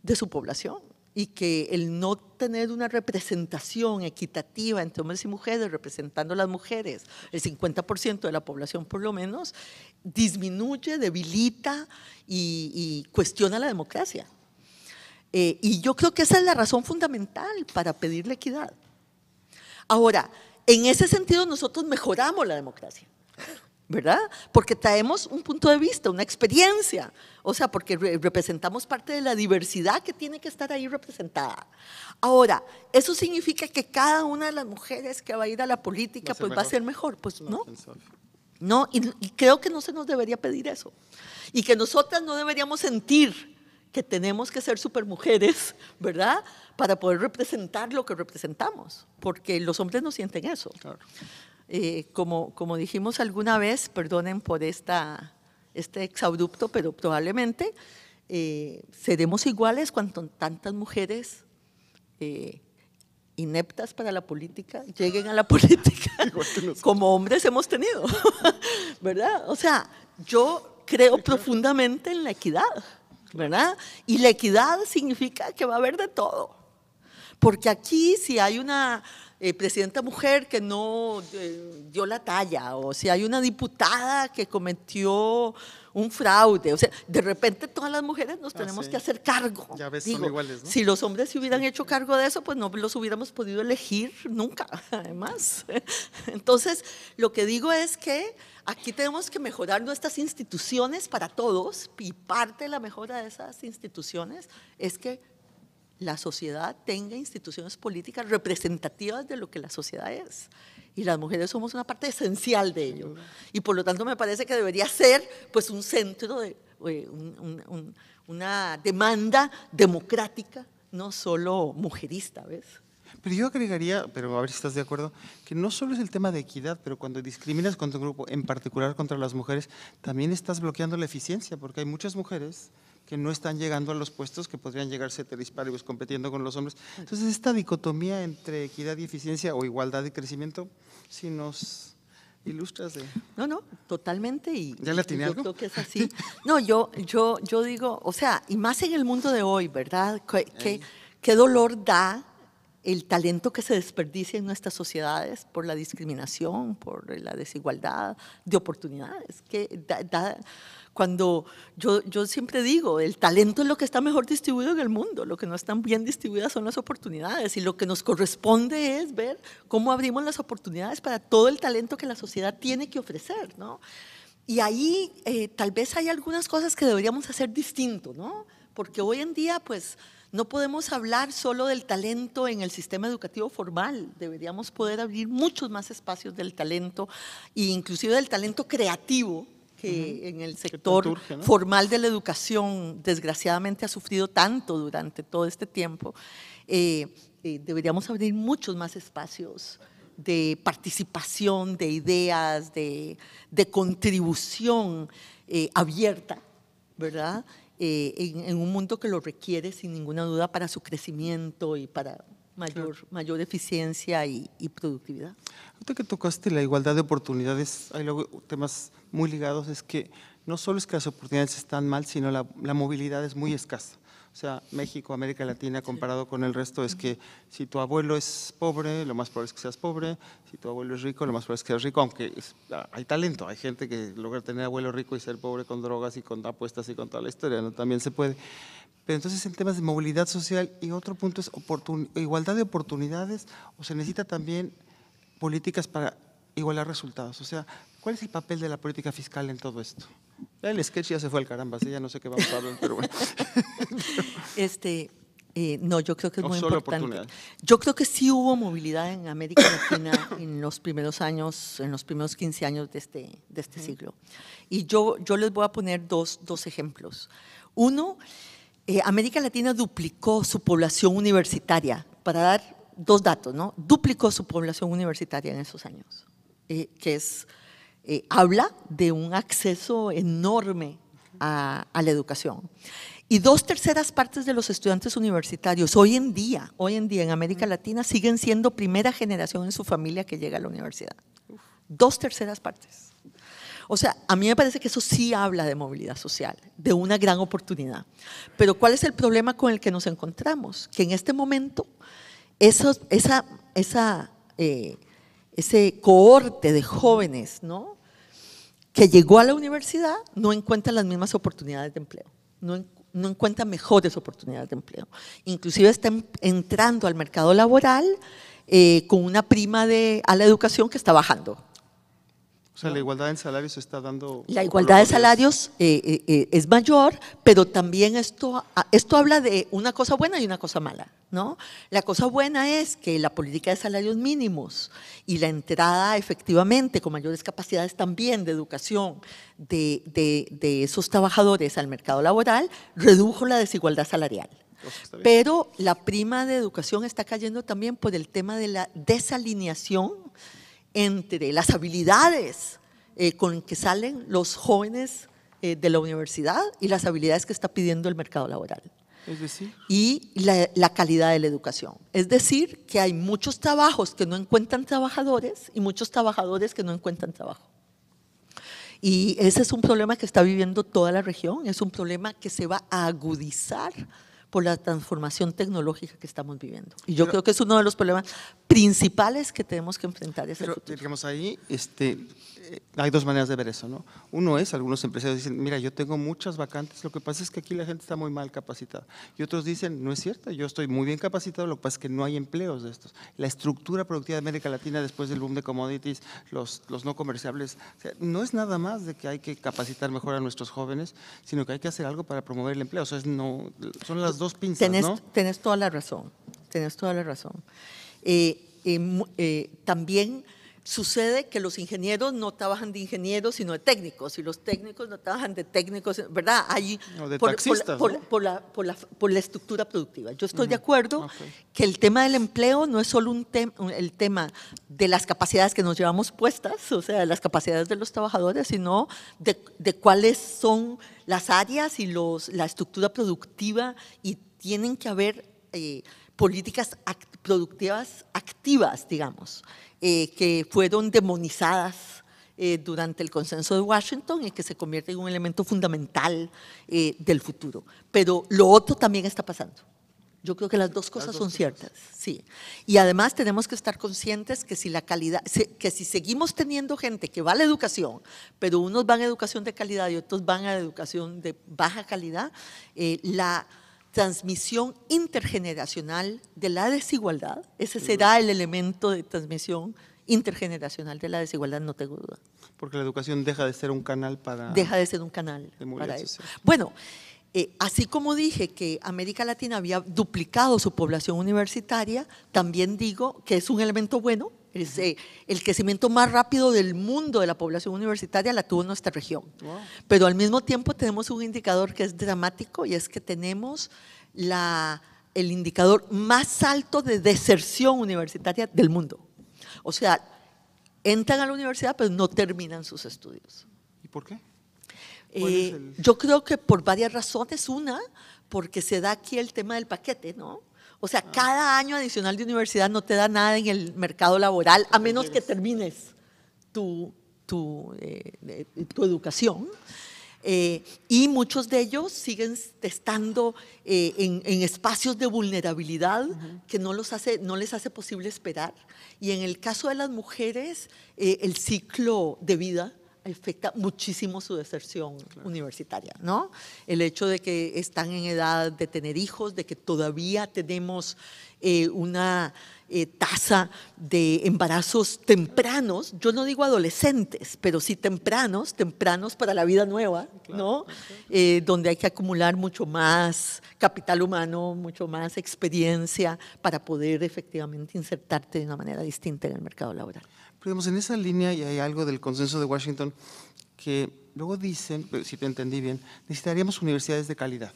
de su población y que el no tener una representación equitativa entre hombres y mujeres, representando a las mujeres, el 50% de la población por lo menos, disminuye, debilita y, cuestiona la democracia. Eh, y yo creo que esa es la razón fundamental para pedir la equidad. Ahora, en ese sentido nosotros mejoramos la democracia. ¿verdad? Porque traemos un punto de vista, una experiencia, o sea, porque representamos parte de la diversidad que tiene que estar ahí representada. Ahora, ¿eso significa que cada una de las mujeres que va a ir a la política va pues va a ser mejor? Pues no. No, y, y creo que no se nos debería pedir eso. Y que nosotras no deberíamos sentir que tenemos que ser supermujeres, ¿verdad? Para poder representar lo que representamos, porque los hombres no sienten eso. Claro. Eh, como, como dijimos alguna vez, perdonen por esta, este exabrupto, pero probablemente eh, seremos iguales cuando tantas mujeres eh, ineptas para la política lleguen a la política como hombres hemos tenido, ¿verdad? O sea, yo creo profundamente en la equidad, ¿verdad? Y la equidad significa que va a haber de todo, porque aquí si hay una eh, presidenta mujer que no eh, dio la talla, o si hay una diputada que cometió un fraude, o sea, de repente todas las mujeres nos ah, tenemos que hacer cargo. Ya ves, son iguales, Si los hombres se hubieran hecho cargo de eso, pues no los hubiéramos podido elegir nunca, además. Entonces, lo que digo es que aquí tenemos que mejorar nuestras instituciones para todos y parte de la mejora de esas instituciones es que la sociedad tenga instituciones políticas representativas de lo que la sociedad es. Y las mujeres somos una parte esencial de ello. Y por lo tanto me parece que debería ser pues un centro de eh, una demanda democrática, no solo mujerista, ¿ves? Pero yo agregaría, pero a ver si estás de acuerdo, que no solo es el tema de equidad, pero cuando discriminas contra un grupo, en particular contra las mujeres, también estás bloqueando la eficiencia, porque hay muchas mujeres que no están llegando a los puestos que podrían llegar ceteris paribus compitiendo con los hombres. Entonces, esta dicotomía entre equidad y eficiencia o igualdad y crecimiento, si nos ilustras de... No, no, totalmente. Y, ¿Ya la Yo que es así. no, yo, yo, yo digo, o sea, y más en el mundo de hoy, ¿verdad? ¿Qué, qué, dolor da el talento que se desperdicia en nuestras sociedades por la discriminación, por la desigualdad de oportunidades? Que da cuando yo, yo siempre digo, el talento es lo que está mejor distribuido en el mundo, lo que no están bien distribuidas son las oportunidades y lo que nos corresponde es ver cómo abrimos las oportunidades para todo el talento que la sociedad tiene que ofrecer, ¿no? Y ahí eh, tal vez hay algunas cosas que deberíamos hacer distinto, ¿no? Porque hoy en día, pues, no podemos hablar solo del talento en el sistema educativo formal, deberíamos poder abrir muchos más espacios del talento e inclusive del talento creativo que en el sector formal de la educación desgraciadamente ha sufrido tanto durante todo este tiempo, eh, eh, deberíamos abrir muchos más espacios de participación, de ideas, de, de contribución eh, abierta, ¿verdad? En, en un mundo que lo requiere sin ninguna duda para su crecimiento y para mayor, mayor eficiencia y, productividad. Ahorita que tocaste la igualdad de oportunidades, hay temas muy ligados, es que no solo es que las oportunidades están mal, sino la, movilidad es muy escasa. O sea, México, América Latina, comparado con el resto, es que si tu abuelo es pobre, lo más probable es que seas pobre, si tu abuelo es rico, lo más probable es que seas rico, aunque ah, hay talento, hay gente que logra tener abuelo rico y ser pobre con drogas y con apuestas y con toda la historia, ¿no? también se puede. Pero entonces en temas de movilidad social y otro punto es igualdad de oportunidades, o se necesita también políticas para igualar resultados. O sea, ¿cuál es el papel de la política fiscal en todo esto? El sketch ya se fue al caramba, así ya no sé qué vamos a hablar, pero bueno. este, eh, no, yo creo que es muy importante. Yo creo que sí hubo movilidad en América Latina en los primeros años, en los primeros 15 años de este, de este siglo. Y yo, yo les voy a poner dos, dos ejemplos. Uno, eh, América Latina duplicó su población universitaria, para dar dos datos, ¿no? Duplicó su población universitaria en esos años, eh, que es eh, habla de un acceso enorme a, la educación. Y dos terceras partes de los estudiantes universitarios hoy en día, hoy en día en América Latina, siguen siendo primera generación en su familia que llega a la universidad. Dos terceras partes. O sea, a mí me parece que eso sí habla de movilidad social, de una gran oportunidad. Pero ¿cuál es el problema con el que nos encontramos? Que en este momento esa, esa, eh, ese cohorte de jóvenes, ¿no? que llegó a la universidad no encuentra las mismas oportunidades de empleo, no, encuentra mejores oportunidades de empleo. Inclusive está em, entrando al mercado laboral eh, con una prima de, a la educación que está bajando. O sea, la igualdad en salarios está dando... La igualdad de salarios eh, eh, eh, es mayor, pero también esto, ah, esto habla de una cosa buena y una cosa mala, ¿no? La cosa buena es que la política de salarios mínimos y la entrada efectivamente con mayores capacidades también de educación de, de esos trabajadores al mercado laboral redujo la desigualdad salarial. Pues pero la prima de educación está cayendo también por el tema de la desalineación entre las habilidades eh, con que salen los jóvenes eh, de la universidad y las habilidades que está pidiendo el mercado laboral. Es decir. Y la, la, calidad de la educación. Es decir, que hay muchos trabajos que no encuentran trabajadores y muchos trabajadores que no encuentran trabajo. Y ese es un problema que está viviendo toda la región, es un problema que se va a agudizar por la transformación tecnológica que estamos viviendo. Y yo creo que es uno de los problemas principales que tenemos que enfrentar. Pero, digamos, ahí este, eh, hay dos maneras de ver eso, ¿no? Uno es, algunos empresarios dicen, mira, yo tengo muchas vacantes, lo que pasa es que aquí la gente está muy mal capacitada. Y otros dicen, no es cierto, yo estoy muy bien capacitado, lo que pasa es que no hay empleos de estos. La estructura productiva de América Latina después del boom de commodities, los, no comerciables, no es nada más de que hay que capacitar mejor a nuestros jóvenes, sino que hay que hacer algo para promover el empleo. O sea, son las dos pinzas, Tienes toda la razón, Tienes toda la razón. Eh, eh, también sucede que los ingenieros no trabajan de ingenieros, sino de técnicos, y los técnicos no trabajan de técnicos, ¿verdad? Hay, por, la, estructura productiva. Yo estoy de acuerdo que el tema del empleo no es solo un el tema de las capacidades que nos llevamos puestas, o sea, las capacidades de los trabajadores, sino de, cuáles son las áreas y los, la estructura productiva y tienen que haber... Eh, políticas productivas activas, digamos, eh, que fueron demonizadas eh, durante el consenso de Washington y que se convierte en un elemento fundamental eh, del futuro. Pero lo otro también está pasando. Yo creo que las dos cosas son ciertas, sí. Y además tenemos que estar conscientes que si la calidad, que si seguimos teniendo gente que va a la educación, pero unos van a educación de calidad y otros van a educación de baja calidad, la transmisión intergeneracional de la desigualdad. Ese será el elemento de transmisión intergeneracional de la desigualdad, no tengo duda. Porque la educación deja de ser un canal para... Deja de ser un canal para eso. Bueno, eh, así como dije que América Latina había duplicado su población universitaria, también digo que es un elemento bueno eh, el crecimiento más rápido del mundo de la población universitaria la tuvo nuestra región. Pero al mismo tiempo tenemos un indicador que es dramático y es que tenemos la, el indicador más alto de deserción universitaria del mundo. O sea, entran a la universidad pero no terminan sus estudios. ¿Y por qué? Eh, yo creo que por varias razones. Una, porque se da aquí el tema del paquete, ¿no? O sea, ah. cada año adicional de universidad no te da nada en el mercado laboral, a menos que termines tu, tu, eh, eh, tu educación. Eh, y muchos de ellos siguen estando en, espacios de vulnerabilidad que no, los hace, no les hace posible esperar. Y en el caso de las mujeres, el ciclo de vida afecta muchísimo su deserción universitaria, ¿no? El hecho de que están en edad de tener hijos, de que todavía tenemos eh, una eh, tasa de embarazos tempranos, yo no digo adolescentes, pero sí tempranos, tempranos para la vida nueva, ¿no? Eh, donde hay que acumular mucho más capital humano, mucho más experiencia para poder efectivamente insertarte de una manera distinta en el mercado laboral. Pero digamos, en esa línea y hay algo del consenso de Washington que luego dicen, eh, si te entendí bien, necesitaríamos universidades de calidad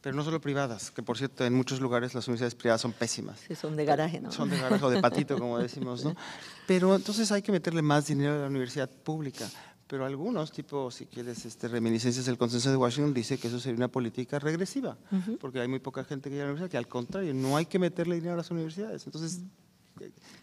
pero no solo privadas, que por cierto en muchos lugares las universidades privadas son pésimas. Sí, son de garaje, ¿no? Son de garaje o de patito, como decimos, ¿no? Pero entonces hay que meterle más dinero a la universidad pública. Pero algunos, tipo, si quieres, este, reminiscencias del consenso de Washington, dice que eso sería una política regresiva, porque hay muy poca gente que llega a la universidad, que al contrario, no hay que meterle dinero a las universidades. Entonces,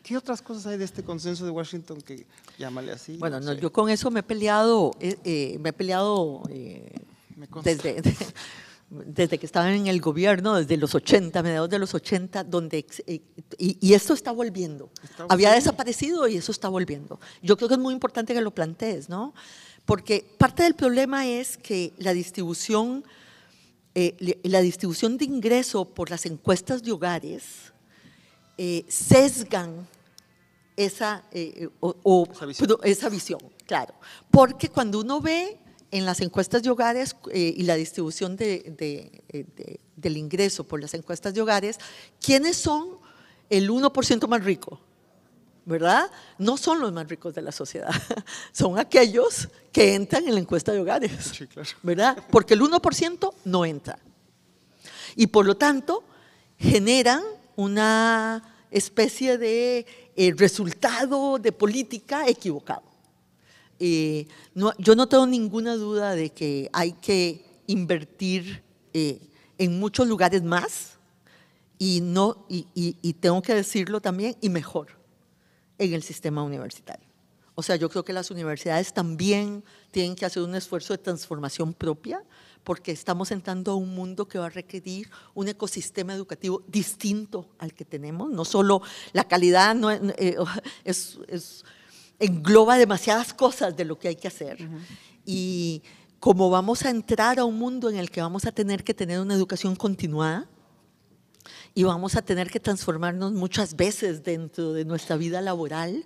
¿Qué otras cosas hay de este consenso de Washington que llámale así? Bueno, no yo con eso me he peleado, eh, eh, me he peleado eh, desde, que estaba en el gobierno, desde los 80, mediados de los 80, donde, y, y esto está volviendo. Había desaparecido y eso está volviendo. Yo creo que es muy importante que lo plantees, ¿no? Porque parte del problema es que la distribución, la distribución de ingreso por las encuestas de hogares, eh, sesgan eh, eh, esa, visión. claro. Porque cuando uno ve en las encuestas de hogares y la distribución del ingreso por las encuestas de hogares, ¿quiénes son el 1% más rico? ¿Verdad? No son los más ricos de la sociedad, son aquellos que entran en la encuesta de hogares, sí, claro. ¿verdad? Porque el 1% no entra. Y por lo tanto, generan una especie de eh, resultado de política equivocado. Eh, yo no tengo ninguna duda de que hay que invertir eh, en muchos lugares más y, no, y tengo que decirlo también, y mejor en el sistema universitario. O sea, yo creo que las universidades también tienen que hacer un esfuerzo de transformación propia porque estamos entrando a un mundo que va a requerir un ecosistema educativo distinto al que tenemos. No solo la calidad eh, eh, engloba demasiadas cosas de lo que hay que hacer. Y como vamos a entrar a un mundo en el que vamos a tener que tener una educación continuada, y vamos a tener que transformarnos muchas veces dentro de nuestra vida laboral.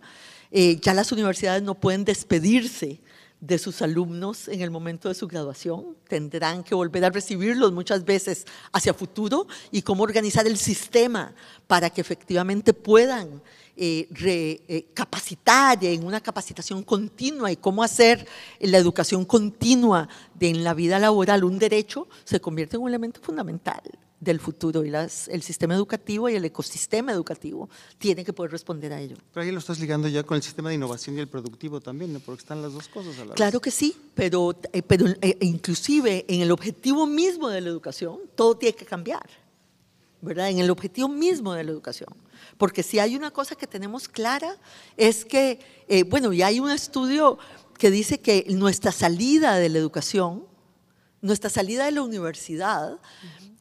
Eh, ya las universidades no pueden despedirse de sus alumnos en el momento de su graduación, tendrán que volver a recibirlos muchas veces hacia futuro y cómo organizar el sistema para que efectivamente puedan eh, eh, capacitar en una capacitación continua y cómo hacer la educación continua de en la vida laboral un derecho se convierte en un elemento fundamental del futuro y las, el sistema educativo y el ecosistema educativo tiene que poder responder a ello. Pero ahí lo estás ligando ya con el sistema de innovación y el productivo también, porque están las dos cosas a la Claro que sí, pero, eh, pero eh, inclusive en el objetivo mismo de la educación todo tiene que cambiar, ¿verdad? En el objetivo mismo de la educación. Porque si hay una cosa que tenemos clara es que, eh, bueno, y hay un estudio que dice que nuestra salida de la educación nuestra salida de la universidad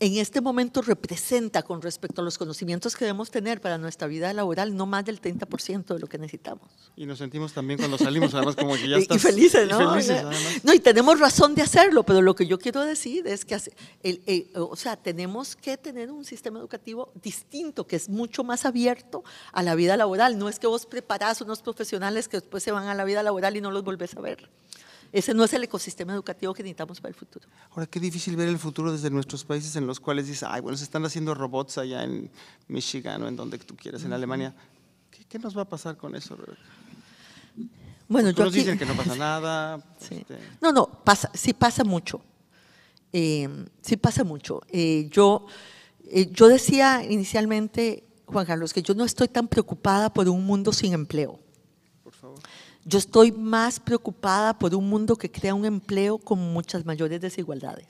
en este momento representa con respecto a los conocimientos que debemos tener para nuestra vida laboral no más del 30% de lo que necesitamos. Y nos sentimos también cuando salimos, además como que ya estamos felices, ¿no? Y no, tenemos razón de hacerlo, pero lo que yo quiero decir es que, eh, o sea, tenemos que tener un sistema educativo distinto, que es mucho más abierto a la vida laboral. No es que vos preparás unos profesionales que después se van a la vida laboral y no los volvés a ver. Ese no es el ecosistema educativo que necesitamos para el futuro. Ahora, qué difícil ver el futuro desde nuestros países en los cuales dice, ay, bueno, se están haciendo robots allá en Michigan o en donde tú quieras, en Alemania. ¿Qué, nos va a pasar con eso, Rebeca? Bueno, yo dicen que no pasa nada. Este. No, no, pasa, sí pasa mucho. Eh, sí pasa mucho. Eh, yo, eh, yo decía inicialmente, Juan Carlos, que yo no estoy tan preocupada por un mundo sin empleo. Yo estoy más preocupada por un mundo que crea un empleo con muchas mayores desigualdades.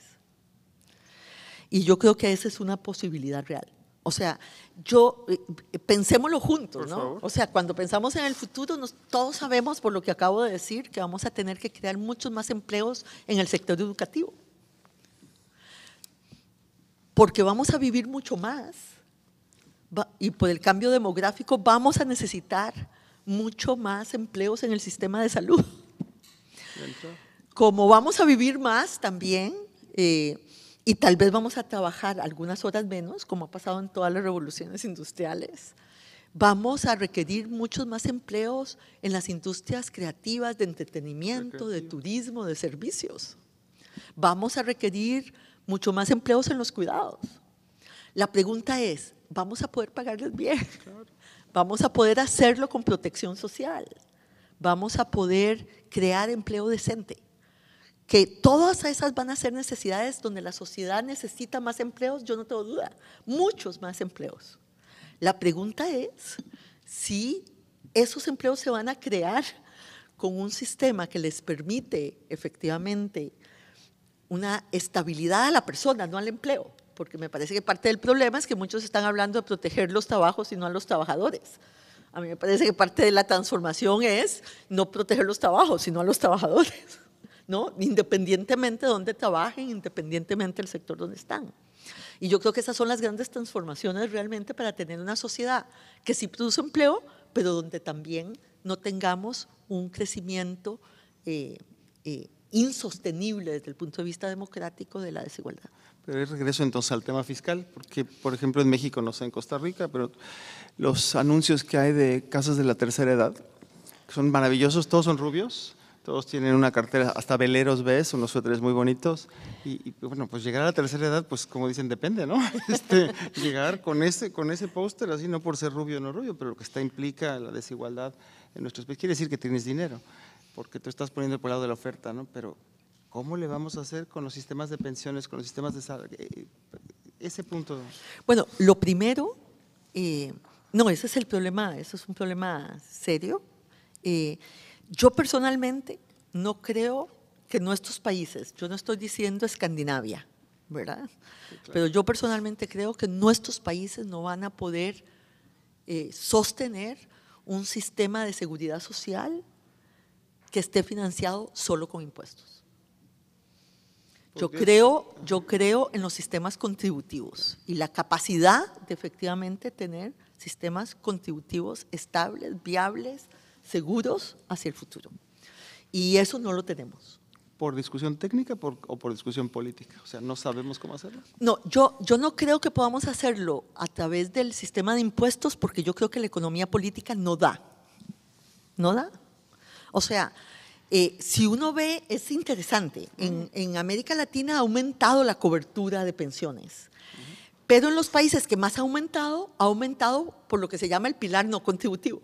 Y yo creo que esa es una posibilidad real. O sea, yo, eh, eh, pensémoslo juntos, ¿no? O sea, cuando pensamos en el futuro, todos sabemos, por lo que acabo de decir, que vamos a tener que crear muchos más empleos en el sector educativo. Porque vamos a vivir mucho más y por el cambio demográfico vamos a necesitar mucho más empleos en el sistema de salud. Como vamos a vivir más también, eh, y tal vez vamos a trabajar algunas horas menos, como ha pasado en todas las revoluciones industriales, vamos a requerir muchos más empleos en las industrias creativas, de entretenimiento, de turismo, de servicios. Vamos a requerir mucho más empleos en los cuidados. La pregunta es, ¿vamos a poder pagarles bien? Vamos a poder hacerlo con protección social. Vamos a poder crear empleo decente. Que todas esas van a ser necesidades donde la sociedad necesita más empleos, yo no tengo duda, muchos más empleos. La pregunta es si esos empleos se van a crear con un sistema que les permite efectivamente una estabilidad a la persona, no al empleo, porque me parece que parte del problema es que muchos están hablando de proteger los trabajos y no a los trabajadores. A mí me parece que parte de la transformación es no proteger los trabajos, sino a los trabajadores, ¿no? Independientemente de dónde trabajen, independientemente del sector donde están. Y yo creo que esas son las grandes transformaciones realmente para tener una sociedad que sí produce empleo, pero donde también no tengamos un crecimiento eh, eh, insostenible desde el punto de vista democrático de la desigualdad. Pero regreso entonces al tema fiscal, porque por ejemplo en México, no sé en Costa Rica, pero los anuncios que hay de casas de la tercera edad, son maravillosos, todos son rubios, todos tienen una cartera, hasta veleros ves, unos suéteres muy bonitos. Y, pues, bueno, pues llegar a la tercera edad, pues como dicen, depende, ¿no? Este, llegar con ese, con ese póster, así, no por ser rubio o no rubio, pero lo que está implica la desigualdad en nuestros países. Quiere decir que tienes dinero, porque tú estás poniendo por el lado de la oferta, ¿no? Pero ¿Cómo le vamos a hacer con los sistemas de pensiones, con los sistemas de salud? Eh, eh, ese punto. Bueno, lo primero, eh, no, ese es el problema, eso es un problema serio. yo personalmente no creo que nuestros países, yo no estoy diciendo Escandinavia, ¿verdad? Pero yo personalmente creo que nuestros países no van a poder sostener un sistema de seguridad social que esté financiado solo con impuestos. Yo creo, yo creo en los sistemas contributivos y la capacidad de efectivamente tener sistemas contributivos estables, viables, seguros hacia el futuro. Y eso no lo tenemos. ¿Por discusión técnica o por discusión política? O sea, ¿no sabemos cómo hacerlo? No, yo, yo no creo que podamos hacerlo a través del sistema de impuestos porque yo creo que la economía política no da. ¿No da? O sea, eh, si uno ve, es interesante, en, América Latina ha aumentado la cobertura de pensiones, pero en los países que más ha aumentado, ha aumentado por lo que se llama el pilar no contributivo.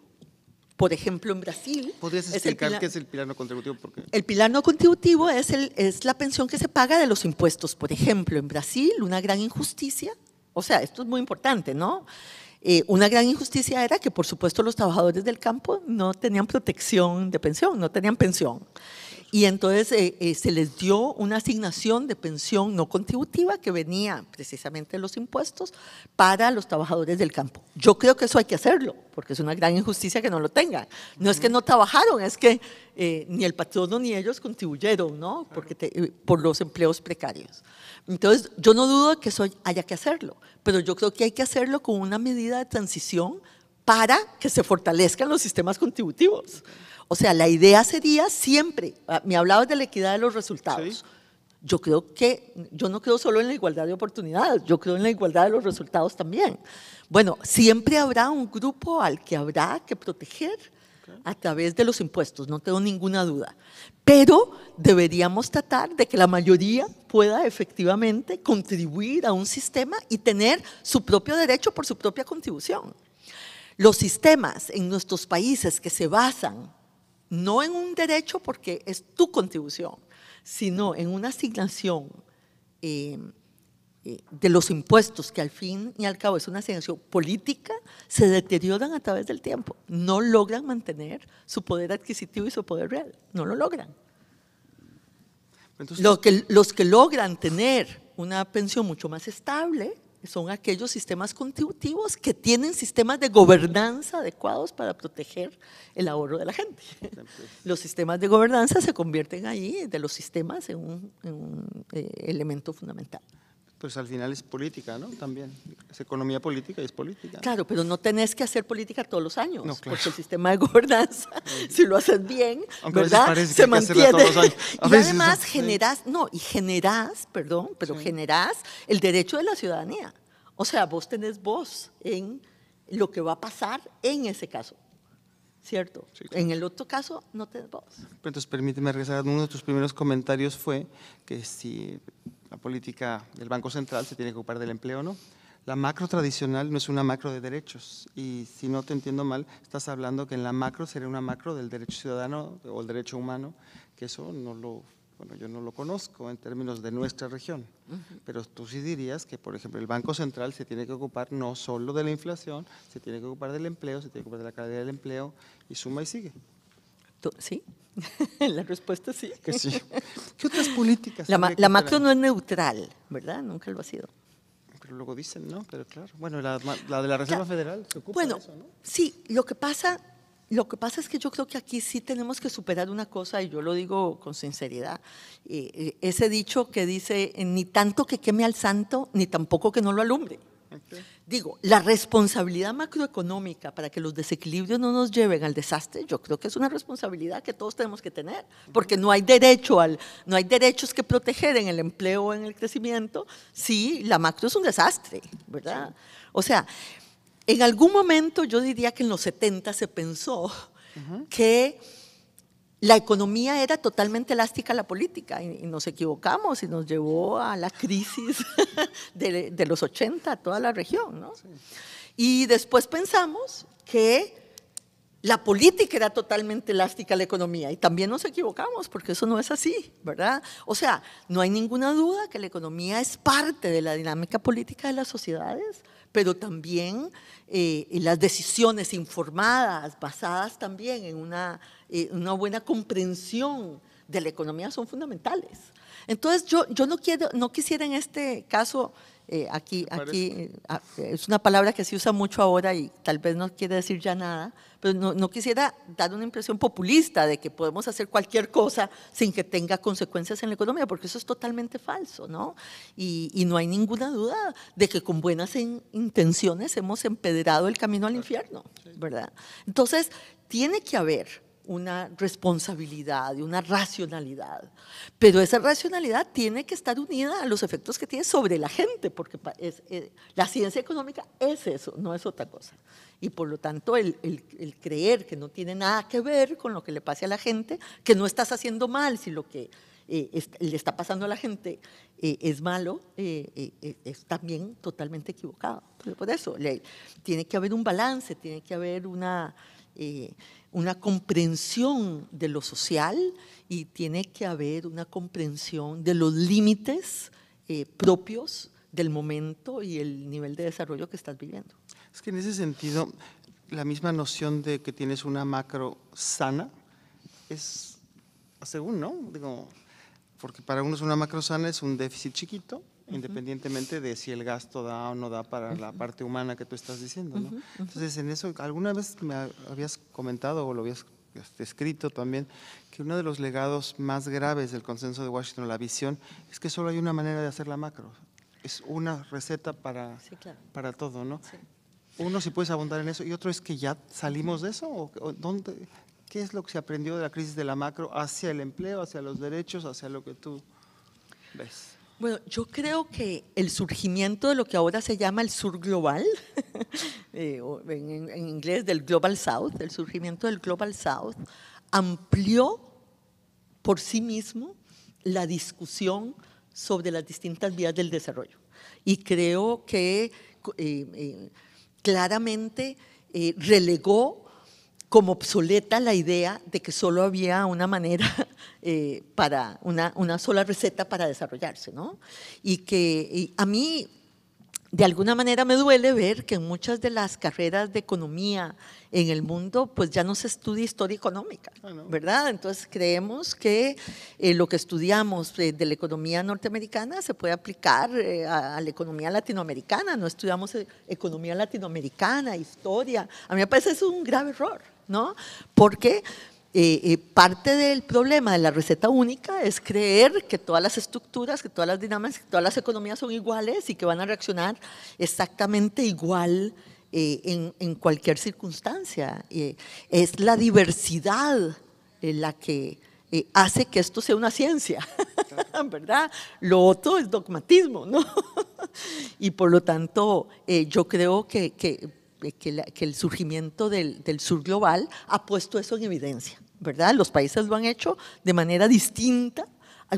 Por ejemplo, en Brasil. ¿Podrías explicar qué es el pilar no contributivo? Porque... El pilar no contributivo es, el, es la pensión que se paga de los impuestos. Por ejemplo, en Brasil, una gran injusticia. O sea, esto es muy importante, ¿no? Eh, una gran injusticia era que, por supuesto, los trabajadores del campo no tenían protección de pensión, no tenían pensión. Y entonces eh, eh, se les dio una asignación de pensión no contributiva que venía precisamente de los impuestos para los trabajadores del campo. Yo creo que eso hay que hacerlo, porque es una gran injusticia que no lo tengan. No es que no trabajaron, es que eh, ni el patrono ni ellos contribuyeron, ¿no? Porque por los empleos precarios. Entonces, yo no dudo que eso haya que hacerlo, pero yo creo que hay que hacerlo con una medida de transición para que se fortalezcan los sistemas contributivos. O sea, la idea sería siempre, ah, me hablabas de la equidad de los resultados. Yo creo que, yo no creo solo en la igualdad de oportunidades, yo creo en la igualdad de los resultados también. Bueno, siempre habrá un grupo al que habrá que proteger a través de los impuestos, no tengo ninguna duda. Pero deberíamos tratar de que la mayoría pueda efectivamente contribuir a un sistema y tener su propio derecho por su propia contribución. Los sistemas en nuestros países que se basan no en un derecho porque es tu contribución, sino en una asignación em, eh, de los impuestos, que al fin y al cabo es una asignación política, se deterioran a través del tiempo. No logran mantener su poder adquisitivo y su poder real, no lo logran. que, los que logran tener una pensión mucho más estable, son aquellos sistemas contributivos que tienen sistemas de gobernanza adecuados para proteger el ahorro de la gente. Los sistemas de gobernanza se convierten ahí, de los sistemas, en un, eh, elemento fundamental. Pues al final es política, ¿no? También. Es economía política y es política. Claro, pero no tenés que hacer política todos los años. No, Porque el sistema de gobernanza, si lo haces bien, ¿verdad? se mantiene. Todos los años. y además generás, no, y generás, perdón, pero generás el derecho de la ciudadanía. O sea, vos tenés voz en lo que va a pasar en ese caso. ¿Cierto? En el otro caso, no tenés voz. entonces, permíteme regresar. Uno de tus primeros comentarios fue que si la política del Banco Central se tiene que ocupar del empleo, ¿no? La macro tradicional no es una macro de derechos y si no te entiendo mal, estás hablando que en la macro sería una macro del derecho ciudadano o el derecho humano, que eso no lo, bueno, yo no lo conozco en términos de nuestra región, pero tú sí dirías que, por ejemplo, el Banco Central se tiene que ocupar no solo de la inflación, se tiene que ocupar del empleo, se tiene que ocupar de la calidad del empleo y suma y sigue. ¿Tú, ¿Sí? la respuesta sí. Que sí. ¿Qué otras políticas? La, macro no es neutral, ¿verdad? Nunca lo ha sido. Pero luego dicen, ¿no? Pero claro. Bueno, la, de la Reserva Federal se ocupa bueno, de eso, ¿no? Sí, lo que pasa lo que pasa es que yo creo que aquí sí tenemos que superar una cosa, y yo lo digo con sinceridad, ese dicho que dice, ni tanto que queme al santo, ni tampoco que no lo alumbre digo, la responsabilidad macroeconómica para que los desequilibrios no nos lleven al desastre, yo creo que es una responsabilidad que todos tenemos que tener, porque no hay derecho al, no hay derechos que proteger en el empleo, o en el crecimiento, si la macro es un desastre, ¿verdad? O sea, en algún momento yo diría que en los 70 se pensó que la economía era totalmente elástica a la política y, nos equivocamos y nos llevó a la crisis de, los 80 a toda la región. Y después pensamos que la política era totalmente elástica a la economía y también nos equivocamos porque eso no es así, ¿verdad? O sea, no hay ninguna duda que la economía es parte de la dinámica política de las sociedades pero también eh, las decisiones informadas, basadas también en eh, una, buena comprensión de la economía son fundamentales. Entonces, yo, no, quisiera en este caso, eh, aquí, aquí ah, es una palabra que se usa mucho ahora y tal vez no quiere decir ya nada, pero pues, no, quisiera dar una impresión populista de que podemos hacer cualquier cosa sin que tenga consecuencias en la economía, porque eso es totalmente falso, ¿no? Y, no hay ninguna duda de que con buenas intenciones hemos empedrado el camino al infierno, ¿verdad? Entonces, tiene que haber una responsabilidad y una racionalidad. Pero esa racionalidad tiene que estar unida a los efectos que tiene sobre la gente, porque es, eh, la ciencia económica es eso, no es otra cosa. Y por lo tanto, el, creer que no tiene nada que ver con lo que le pase a la gente, que no estás haciendo mal, si lo que eh, le está pasando a la gente eh, es malo, es también totalmente equivocado. por eso, tiene que haber un balance, tiene que haber una eh, una comprensión de lo social y tiene que haber una comprensión de los límites eh, propios del momento y el nivel de desarrollo que estás viviendo. Es que en ese sentido, la misma noción de que tienes una macro sana es, según, ¿no? Digo, porque para unos una macro sana es un déficit chiquito, independientemente de si el gasto da o no da para la parte humana que tú estás diciendo. Entonces, en eso, alguna vez me habías comentado o lo habías este, escrito también, que uno de los legados más graves del consenso de Washington, la visión, es que solo hay una manera de hacer la macro. Es una receta para, para todo, ¿no? Uno, si puedes abundar en eso, y otro es que ya salimos de eso, o dónde, ¿qué es lo que se aprendió de la crisis de la macro hacia el empleo, hacia los derechos, hacia lo que tú ves? Bueno, yo creo que el surgimiento de lo que ahora se llama el sur global, eh, en, inglés del Global South, el surgimiento del Global South, amplió por sí mismo la discusión sobre las distintas vías del desarrollo. Y creo que eh, eh, claramente relegó como obsoleta la idea de que solo había una manera eh, para, una, sola receta para desarrollarse, ¿no? Y que a mí, de alguna manera me duele ver que en muchas de las carreras de economía en el mundo, pues ya no se estudia historia económica, ah, ¿verdad? Entonces creemos que eh, lo que estudiamos eh, de, la economía norteamericana se puede aplicar a, la economía latinoamericana, no estudiamos economía latinoamericana, historia. A mí me parece es un grave error. ¿no? Porque eh, eh, parte del problema de la receta única es creer que todas las estructuras, que todas las dinámicas, que todas las economías son iguales y que van a reaccionar exactamente igual eh, en, cualquier circunstancia. es la diversidad la que hace que esto sea una ciencia, ¿verdad? Lo otro es dogmatismo, ¿no? y por lo tanto, yo creo que que, el surgimiento del, sur global ha puesto eso en evidencia, ¿verdad? Los países lo han hecho de manera distinta.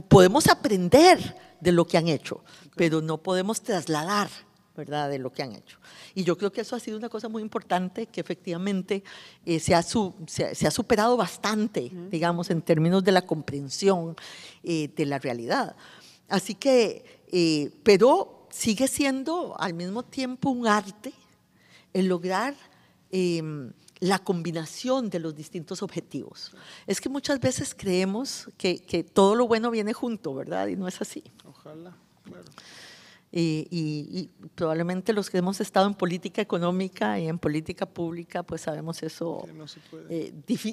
Podemos aprender de lo que han hecho, pero no podemos trasladar ¿verdad? de lo que han hecho. Y yo creo que eso ha sido una cosa muy importante que efectivamente eh, se, ha se, ha superado bastante, digamos, en términos de la comprensión eh, de la realidad. Así que, eh, pero sigue siendo al mismo tiempo un arte, el lograr em, la combinación de los distintos objetivos. Es que muchas veces creemos que, todo lo bueno viene junto, ¿verdad? Y no es así. Ojalá, claro. Y, probablemente los que hemos estado en política económica y en política pública, pues sabemos eso eh,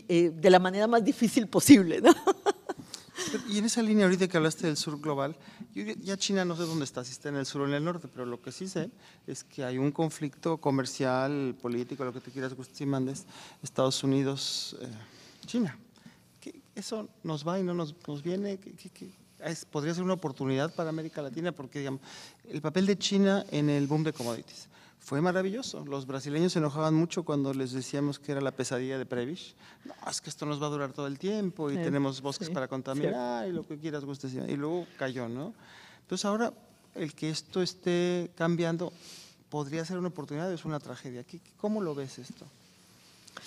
eh, de la manera más difícil posible, ¿no? Y en esa línea ahorita que hablaste del sur global, yo ya China no sé dónde está, si está en el sur o en el norte, pero lo que sí sé es que hay un conflicto comercial, político, lo que te quieras, Gusti Mandes, Estados Unidos, eh, China. ¿Eso nos va y no nos, viene? podría ser una oportunidad para América Latina porque digamos, el papel de China en el boom de commodities, fue maravilloso. Los brasileños se enojaban mucho cuando les decíamos que era la pesadilla de Prebisch. No, es que esto nos va a durar todo el tiempo y tenemos bosques para contaminar y lo que quieras, Y luego cayó, ¿no? Entonces ahora el que esto esté cambiando podría ser una oportunidad, es una tragedia. ¿Cómo lo ves esto?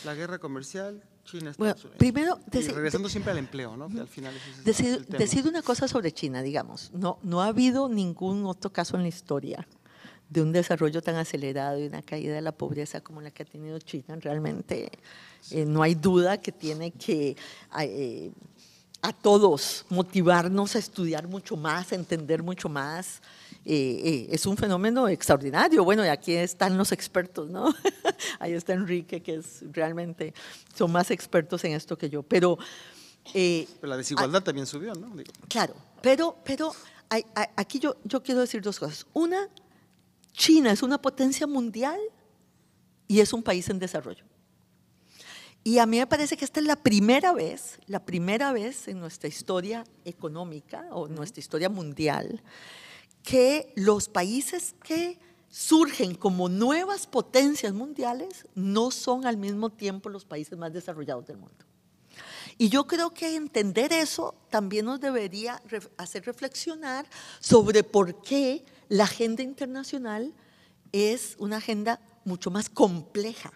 La guerra comercial, China, bueno, primero, regresando siempre al empleo, ¿no? al final decir, una cosa sobre China, digamos. No, no ha habido ningún otro caso en la historia de un desarrollo tan acelerado y una caída de la pobreza como la que ha tenido China, realmente eh, no hay duda que tiene que eh, a todos motivarnos a estudiar mucho más, a entender mucho más. Eh, es un fenómeno extraordinario. Bueno, y aquí están los expertos, ¿no? Ahí está Enrique, que es realmente son más expertos en esto que yo. Pero, la desigualdad también subió, ¿no? Claro, pero, pero aquí yo, yo quiero decir dos cosas. Una, China es una potencia mundial y es un país en desarrollo. Y a mí me parece que esta es la primera vez, la primera vez en nuestra historia económica o nuestra historia mundial, que los países que surgen como nuevas potencias mundiales no son al mismo tiempo los países más desarrollados del mundo. Y yo creo que entender eso también nos debería hacer reflexionar sobre por qué la agenda internacional es una agenda mucho más compleja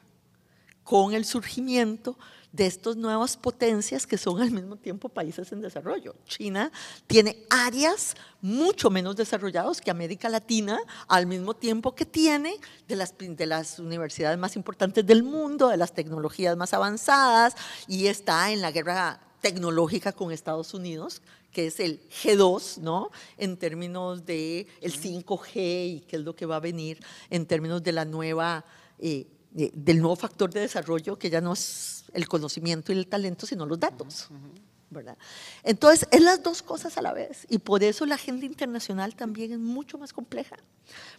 con el surgimiento de estas nuevas potencias que son al mismo tiempo países en desarrollo. China tiene áreas mucho menos desarrolladas que América Latina, al mismo tiempo que tiene de las, de las universidades más importantes del mundo, de las tecnologías más avanzadas, y está en la guerra tecnológica con Estados Unidos, que es el G2, ¿no? En términos de el 5G y qué es lo que va a venir en términos de la nueva, eh, eh, del nuevo factor de desarrollo que ya no es el conocimiento y el talento, sino los datos. ¿verdad? Entonces, es las dos cosas a la vez y por eso la agenda internacional también es mucho más compleja,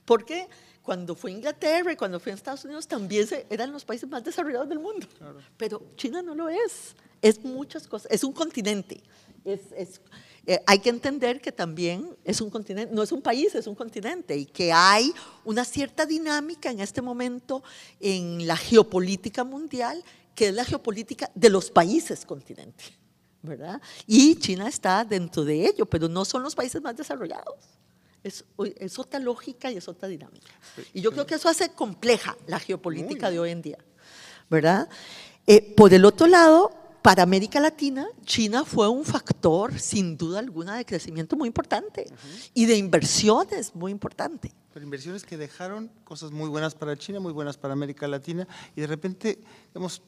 porque cuando fue Inglaterra y cuando fue en Estados Unidos también eran los países más desarrollados del mundo, pero China no lo es, es muchas cosas, es un continente, es, eh, hay que entender que también es un continente, no es un país, es un continente y que hay una cierta dinámica en este momento en la geopolítica mundial, que es la geopolítica de los países continente, ¿verdad? Y China está dentro de ello, pero no son los países más desarrollados. Es, otra lógica y es otra dinámica. Y yo creo que eso hace compleja la geopolítica de hoy en día, ¿verdad? Eh, por el otro lado, para América Latina, China fue un factor, sin duda alguna, de crecimiento muy importante y de inversiones muy importante pero inversiones que dejaron cosas muy buenas para China, muy buenas para América Latina, y de repente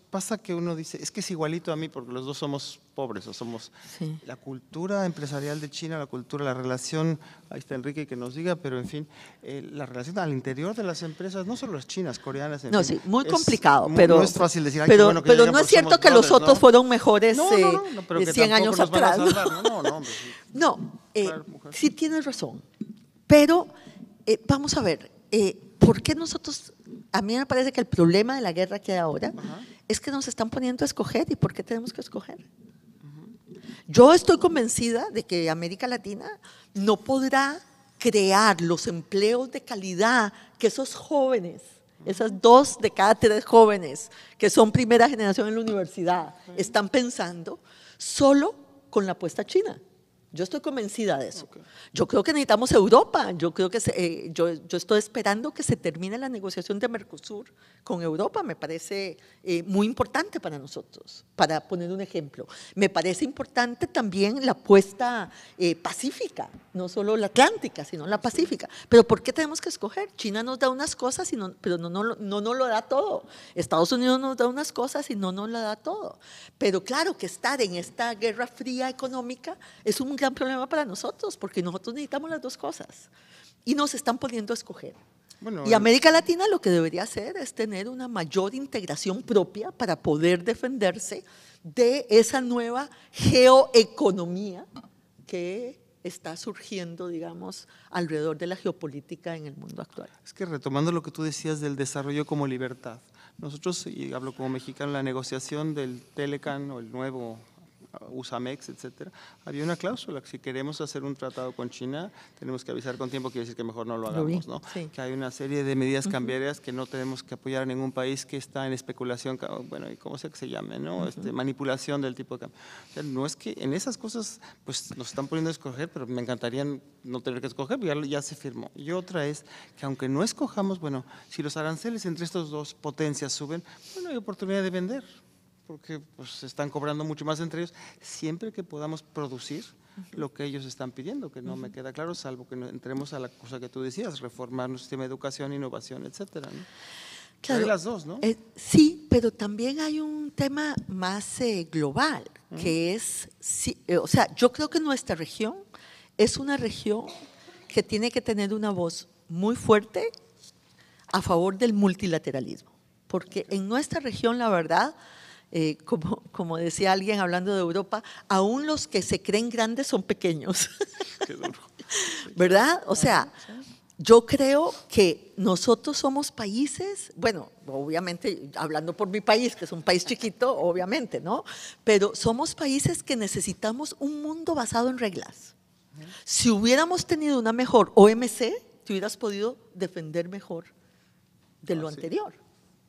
pasa que uno dice, es que es igualito a mí porque los dos somos pobres o somos... La cultura empresarial de China, la cultura, la relación, ahí está Enrique que nos diga, pero en fin, eh, la relación al interior de las empresas, no solo las chinas, coreanas... En no, sí, muy complicado, pero... No es fácil decir, pero, bueno que pero no es cierto que los otros fueron mejores no, no, eh, no pero que 100 años atrás. No, no, no, hombre, no eh, sí tienes razón, pero eh, vamos a ver, eh, ¿por qué nosotros, a mí me parece que el problema de la guerra que hay ahora es que nos están poniendo a escoger y por qué tenemos que escoger? Yo estoy convencida de que América Latina no podrá crear los empleos de calidad que esos jóvenes, esas dos de cada tres jóvenes que son primera generación en la universidad, están pensando solo con la apuesta china. Yo estoy convencida de eso. Yo creo que necesitamos Europa. Yo creo que eh, yo, estoy esperando que se termine la negociación de Mercosur con Europa. Me parece eh, muy importante para nosotros, para poner un ejemplo. Me parece importante también la apuesta eh, pacífica, no solo la atlántica, sino la pacífica. Pero ¿por qué tenemos que escoger? China nos da unas cosas, y no, pero no nos no, no lo da todo. Estados Unidos nos da unas cosas y no nos lo da todo. Pero claro que estar en esta guerra fría económica es un gran problema para nosotros, porque nosotros necesitamos las dos cosas y nos están poniendo a escoger. Bueno, y América Latina lo que debería hacer es tener una mayor integración propia para poder defenderse de esa nueva geoeconomía que está surgiendo, digamos, alrededor de la geopolítica en el mundo actual. Es que retomando lo que tú decías del desarrollo como libertad, nosotros, y hablo como mexicano, la negociación del Telecan o el nuevo USAMEX, etcétera, había una cláusula que si queremos hacer un tratado con China, tenemos que avisar con tiempo, quiere decir que mejor no lo hagamos, ¿no? Que hay una serie de medidas cambiarias que no tenemos que apoyar a ningún país que está en especulación, bueno, y cómo sea que se llame, ¿no? Este, manipulación del tipo de cambio. no es que en esas cosas, pues nos están poniendo a escoger, pero me encantaría no tener que escoger, ya, ya se firmó. Y otra es que aunque no escojamos, bueno, si los aranceles entre estas dos potencias suben, bueno, hay oportunidad de vender porque pues están cobrando mucho más entre ellos, siempre que podamos producir lo que ellos están pidiendo, que no me queda claro, salvo que entremos a la cosa que tú decías, reformar nuestro sistema de educación, innovación, etcétera. las dos, ¿no? Eh, sí, pero también hay un tema más eh, global, que es, sí, eh, o sea, yo creo que nuestra región es una región que tiene que tener una voz muy fuerte a favor del multilateralismo, porque en nuestra región, la verdad, eh, como, como decía alguien hablando de Europa, aún los que se creen grandes son pequeños. ¿Verdad? O sea, yo creo que nosotros somos países, bueno, obviamente, hablando por mi país, que es un país chiquito, obviamente, ¿no? Pero somos países que necesitamos un mundo basado en reglas. Si hubiéramos tenido una mejor OMC, te hubieras podido defender mejor de ah, lo anterior.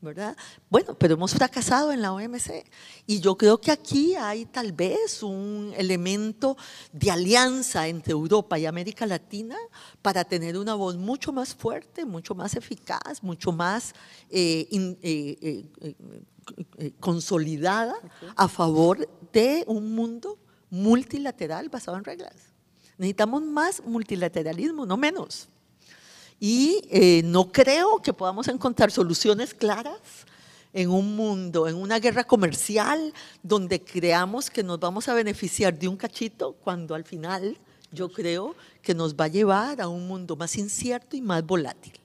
¿verdad? Bueno, pero hemos fracasado en la OMC y yo creo que aquí hay tal vez un elemento de alianza entre Europa y América Latina para tener una voz mucho más fuerte, mucho más eficaz, mucho más eh, eh, eh, consolidada a favor de un mundo multilateral basado en reglas. Necesitamos más multilateralismo, no menos. Y eh, no creo que podamos encontrar soluciones claras en un mundo, en una guerra comercial, donde creamos que nos vamos a beneficiar de un cachito cuando al final yo creo que nos va a llevar a un mundo más incierto y más volátil.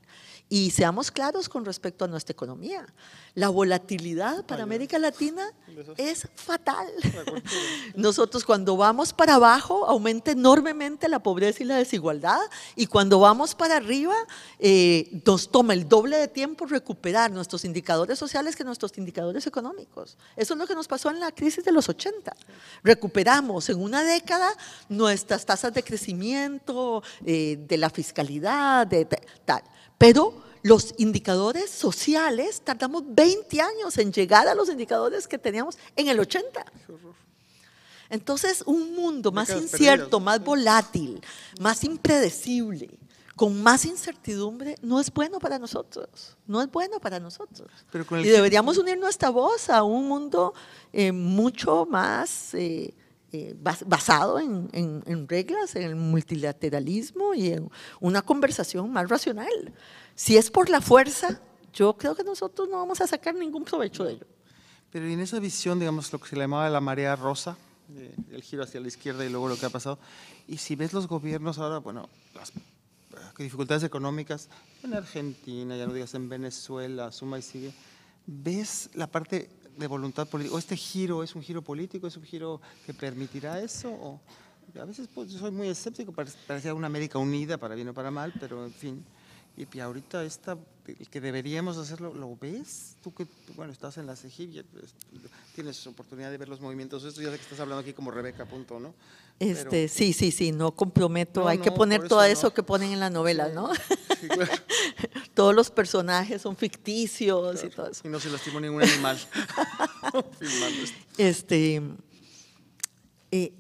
Y seamos claros con respecto a nuestra economía. La volatilidad para América Latina es fatal. Nosotros cuando vamos para abajo aumenta enormemente la pobreza y la desigualdad y cuando vamos para arriba eh, nos toma el doble de tiempo recuperar nuestros indicadores sociales que nuestros indicadores económicos. Eso es lo que nos pasó en la crisis de los 80. Recuperamos en una década nuestras tasas de crecimiento, eh, de la fiscalidad, de, tal. Pero los indicadores sociales, tardamos 20 años en llegar a los indicadores que teníamos en el 80. Entonces, un mundo más incierto, más volátil, más impredecible, con más incertidumbre, no es bueno para nosotros. No es bueno para nosotros. y deberíamos unir nuestra voz a un mundo eh, mucho más eh, eh, basado en, reglas, en multilateralismo y en una conversación más racional. Si es por la fuerza, yo creo que nosotros no vamos a sacar ningún provecho de ello. Pero en esa visión, digamos, lo que se llamaba la marea rosa, eh, el giro hacia la izquierda y luego lo que ha pasado, y si ves los gobiernos ahora, bueno, las dificultades económicas en Argentina, ya no digas en Venezuela, suma y sigue, ¿ves la parte de voluntad política? ¿O este giro es un giro político? ¿Es un giro que permitirá eso? a veces pues, soy muy escéptico, para parecía una América unida, para bien o para mal, pero en fin. Y ahorita esta, que deberíamos hacerlo, ¿lo ves? Tú que, bueno, estás en la CEGIP, pues, tienes oportunidad de ver los movimientos, esto ya sé que estás hablando aquí como Rebeca, punto, ¿no? Este, sí, sí, sí, no comprometo, hay que poner todo eso que ponen en la novela, ¿no? Todos los personajes son ficticios y todo eso. Y no se lastimó ningún animal. este, eh,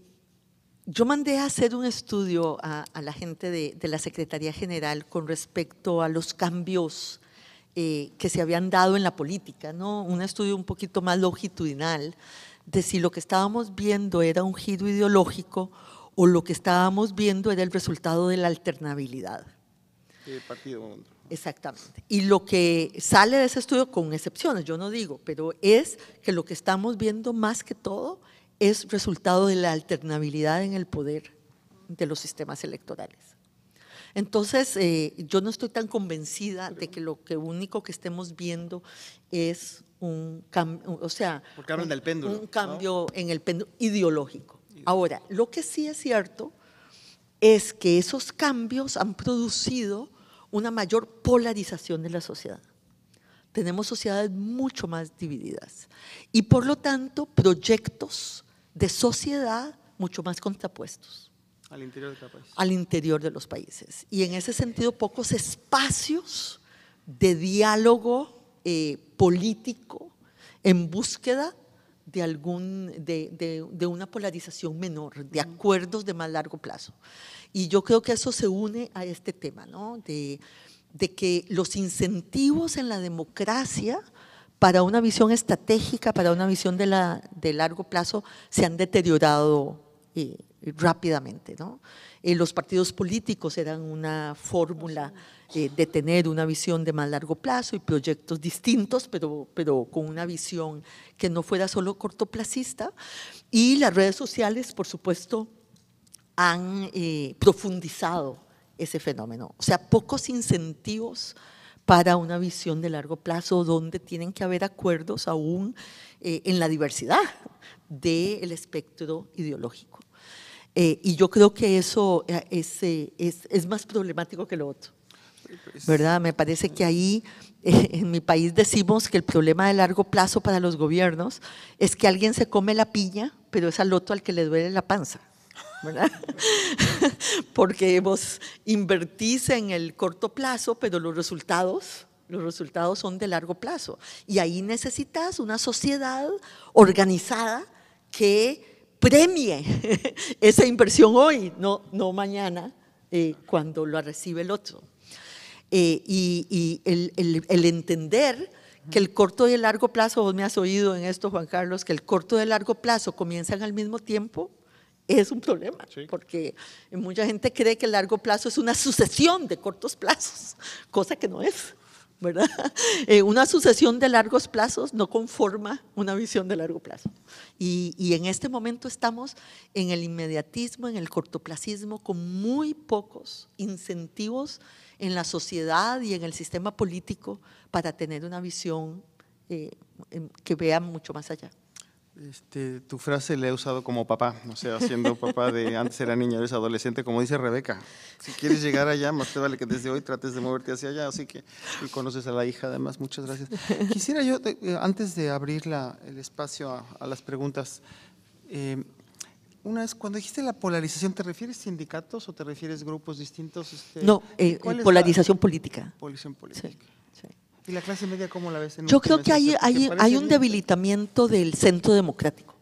yo mandé a hacer un estudio a, la gente de, la Secretaría General con respecto a los cambios eh, que se habían dado en la política, ¿no? un estudio un poquito más longitudinal de si lo que estábamos viendo era un giro ideológico o lo que estábamos viendo era el resultado de la alternabilidad. de partido? Exactamente. Y lo que sale de ese estudio, con excepciones, yo no digo, pero es que lo que estamos viendo más que todo es resultado de la alternabilidad en el poder de los sistemas electorales. Entonces, eh, yo no estoy tan convencida de que lo único que estemos viendo es un cambio, o sea, un, cambio en el péndulo ideológico. Ahora, lo que sí es cierto es que esos cambios han producido una mayor polarización de la sociedad. Tenemos sociedades mucho más divididas y por lo tanto proyectos de sociedad mucho más contrapuestos. Al interior de los países. Y en ese sentido, pocos espacios de diálogo eh, político en búsqueda de, algún, de, una polarización menor, de acuerdos de más largo plazo. Y yo creo que eso se une a este tema, ¿no? de, de que los incentivos en la democracia para una visión estratégica, para una visión de, la, de largo plazo, se han deteriorado eh, rápidamente. ¿no? Eh, los partidos políticos eran una fórmula eh, de tener una visión de más largo plazo y proyectos distintos, pero, pero con una visión que no fuera solo cortoplacista. Y las redes sociales, por supuesto, han eh, profundizado ese fenómeno. O sea, pocos incentivos para una visión de largo plazo donde tienen que haber acuerdos aún eh, en la diversidad del espectro ideológico. Eh, y yo creo que eso eh, es, más problemático que lo otro. Pues, ¿Verdad? Me parece que ahí en mi país decimos que el problema de largo plazo para los gobiernos es que alguien se come la piña, pero es al otro al que le duele la panza. Porque hemos invertís en el corto plazo, pero los resultados, los resultados son de largo plazo. Y ahí necesitas una sociedad organizada que premie esa inversión hoy, no, no mañana, eh, cuando lo recibe el otro. Eh, y, el, el entender que el corto y el largo plazo, vos me has oído en esto, Juan Carlos, que el corto y el largo plazo comienzan al mismo tiempo, es un problema, porque mucha gente cree que el largo plazo es una sucesión de cortos plazos, cosa que no es. ¿verdad? Eh, una sucesión de largos plazos no conforma una visión de largo plazo. Y, en este momento estamos en el inmediatismo, en el cortoplacismo, con muy pocos incentivos en la sociedad y en el sistema político para tener una visión eh, que vea mucho más allá. Este, tu frase la he usado como papá, o sea, siendo papá de antes era niña, eres adolescente, como dice Rebeca. Si quieres llegar allá, más te vale que desde hoy trates de moverte hacia allá, así que conoces a la hija, además, muchas gracias. Quisiera yo, eh, antes de abrir la, el espacio a, las preguntas, eh, una vez, cuando dijiste la polarización, ¿te refieres sindicatos o te refieres grupos distintos? Este, no, eh, polarización política. Polarización política. ¿Y la clase media cómo la ves? En Yo este creo que hay, un debilitamiento del centro democrático,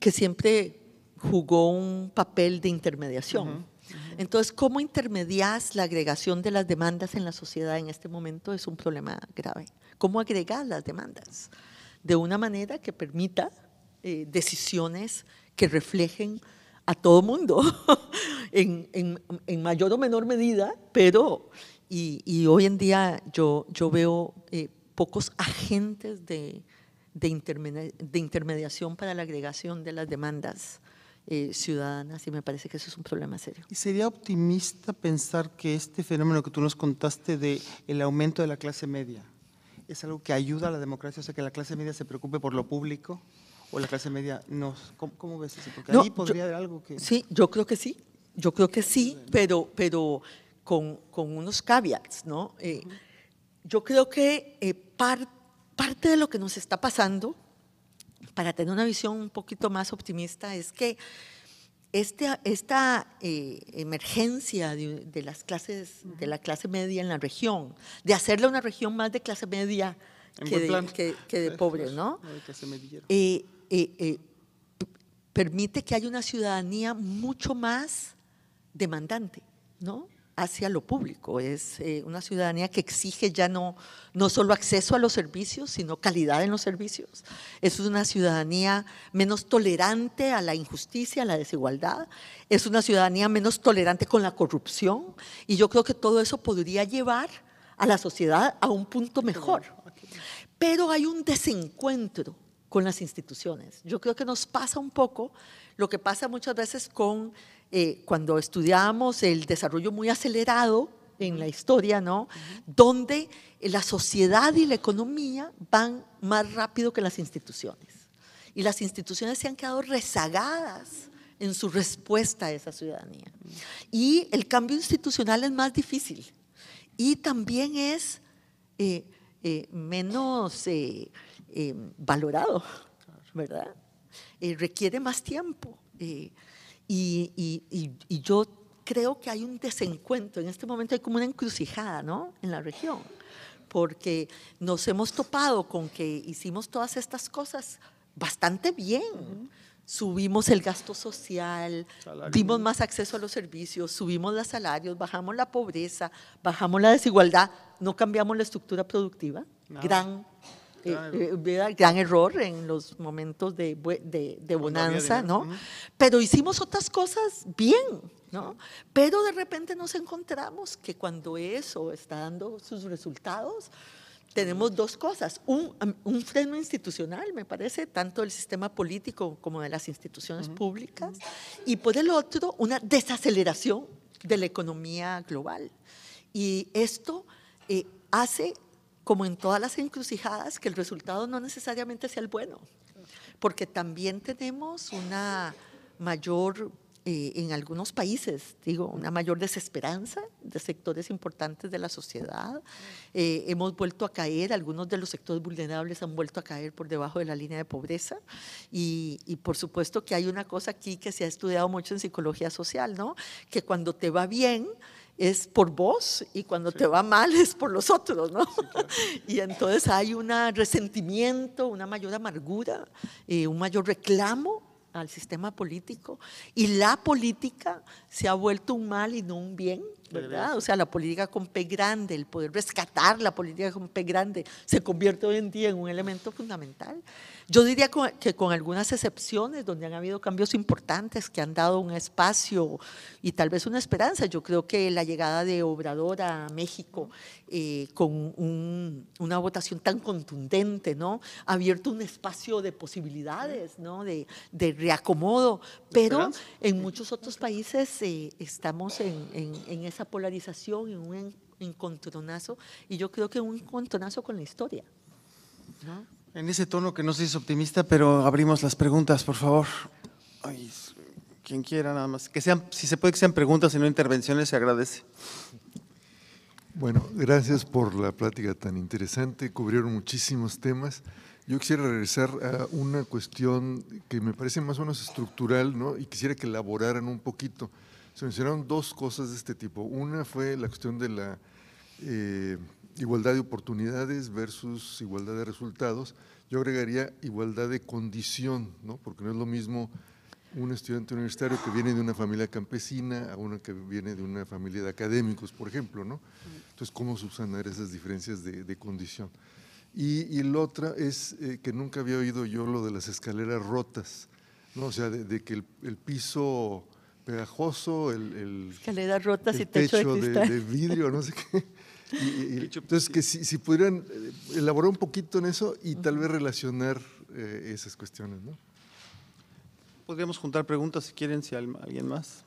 que siempre jugó un papel de intermediación. Entonces, ¿cómo intermedias la agregación de las demandas en la sociedad en este momento? Es un problema grave. ¿Cómo agregar las demandas? De una manera que permita eh, decisiones que reflejen a todo mundo, en mayor o menor medida, pero y, hoy en día yo, yo veo eh, pocos agentes de, de, de, intermediación para la agregación de las demandas eh, ciudadanas y me parece que eso es un problema serio. ¿Y sería optimista pensar que este fenómeno que tú nos contaste de el aumento de la clase media es algo que ayuda a la democracia, o sea, que la clase media se preocupe por lo público? ¿O la clase media no? ¿Cómo, ves eso? Porque ahí podría haber algo que… Sí, yo creo que sí, yo creo que sí, pero, pero con, unos caveats, ¿no? Eh, yo creo que eh, parte de lo que nos está pasando, para tener una visión un poquito más optimista, es que este, esta eh, emergencia de, las clases, de la clase media en la región, de hacerla una región más de clase media que de, pobre, ¿no? permite que haya una ciudadanía mucho más demandante, ¿no? hacia lo público, es eh, una ciudadanía que exige ya no, no solo acceso a los servicios, sino calidad en los servicios, es una ciudadanía menos tolerante a la injusticia, a la desigualdad, es una ciudadanía menos tolerante con la corrupción y yo creo que todo eso podría llevar a la sociedad a un punto mejor. Pero hay un desencuentro con las instituciones. Yo creo que nos pasa un poco lo que pasa muchas veces con eh, cuando estudiamos el desarrollo muy acelerado en la historia, ¿no? Donde la sociedad y la economía van más rápido que las instituciones. Y las instituciones se han quedado rezagadas en su respuesta a esa ciudadanía. Y el cambio institucional es más difícil y también es eh, eh, menos valorado, ¿verdad? requiere más tiempo. Y, yo creo que hay un desencuentro, en este momento hay como una encrucijada ¿no? en la región, porque nos hemos topado con que hicimos todas estas cosas bastante bien. Subimos el gasto social, dimos más acceso a los servicios, subimos los salarios, bajamos la pobreza, bajamos la desigualdad, no cambiamos la estructura productiva, gran eh, claro. Eh, gran error en los momentos de, bonanza, ¿no? Pero hicimos otras cosas bien, ¿no? Pero de repente nos encontramos que cuando eso está dando sus resultados, tenemos dos cosas, un, freno institucional, me parece, tanto del sistema político como de las instituciones públicas, y por el otro, una desaceleración de la economía global. Y esto eh, hace como en todas las encrucijadas, que el resultado no necesariamente sea el bueno, porque también tenemos una mayor, eh, en algunos países, digo, una mayor desesperanza de sectores importantes de la sociedad. Eh, hemos vuelto a caer, algunos de los sectores vulnerables han vuelto a caer por debajo de la línea de pobreza y, y por supuesto que hay una cosa aquí que se ha estudiado mucho en psicología social, ¿no? Que cuando te va bien, es por vos y cuando te va mal es por los otros, ¿no? Y entonces hay un resentimiento, una mayor amargura, eh, un mayor reclamo al sistema político y la política se ha vuelto un mal y no un bien ¿verdad? O sea, la política con P grande, el poder rescatar la política con P grande, se convierte hoy en día en un elemento fundamental. Yo diría que con algunas excepciones donde han habido cambios importantes que han dado un espacio y tal vez una esperanza, yo creo que la llegada de Obrador a México eh, con una votación tan contundente, ¿no? Ha abierto un espacio de posibilidades, ¿no? De, reacomodo, pero en muchos otros países eh, estamos en, en esa polarización y un encontronazo, y yo creo que un encontronazo con la historia. En ese tono que no sé si es optimista, pero abrimos las preguntas, por favor. quien quiera nada más. Que sean, si se puede que sean preguntas y no intervenciones, se agradece. Bueno, gracias por la plática tan interesante, cubrieron muchísimos temas. Yo quisiera regresar a una cuestión que me parece más o menos estructural, ¿no? Y quisiera que elaboraran un poquito se mencionaron dos cosas de este tipo. Una fue la cuestión de la eh, igualdad de oportunidades versus igualdad de resultados. Yo agregaría igualdad de condición, ¿no? porque no es lo mismo un estudiante universitario que viene de una familia campesina a uno que viene de una familia de académicos, por ejemplo, ¿no? Entonces, ¿cómo subsanar esas diferencias de, condición? Y, la otra es eh, que nunca había oído yo lo de las escaleras rotas, ¿no? O sea, de, que el piso pegajoso, el, techo, de, vidrio, no sé qué. entonces, que si, pudieran eh, elaborar un poquito en eso y tal vez relacionar eh, esas cuestiones, ¿no? Podríamos juntar preguntas si quieren, si alguien más.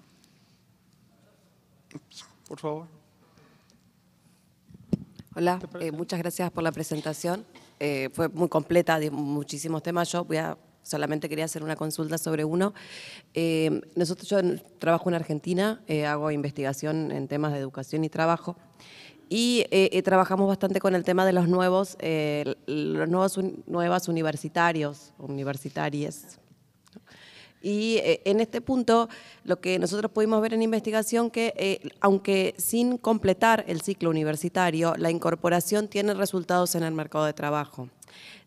Por favor. Hola, eh, muchas gracias por la presentación. fue muy completa, de muchísimos temas. Yo voy a solamente quería hacer una consulta sobre uno. Eh, nosotros, yo trabajo en Argentina, eh, hago investigación en temas de educación y trabajo, y eh, trabajamos bastante con el tema de los nuevos, los nuevos nuevas universitarios, universitarias. Y en este punto, lo que nosotros pudimos ver en investigación que, aunque sin completar el ciclo universitario, la incorporación tiene resultados en el mercado de trabajo.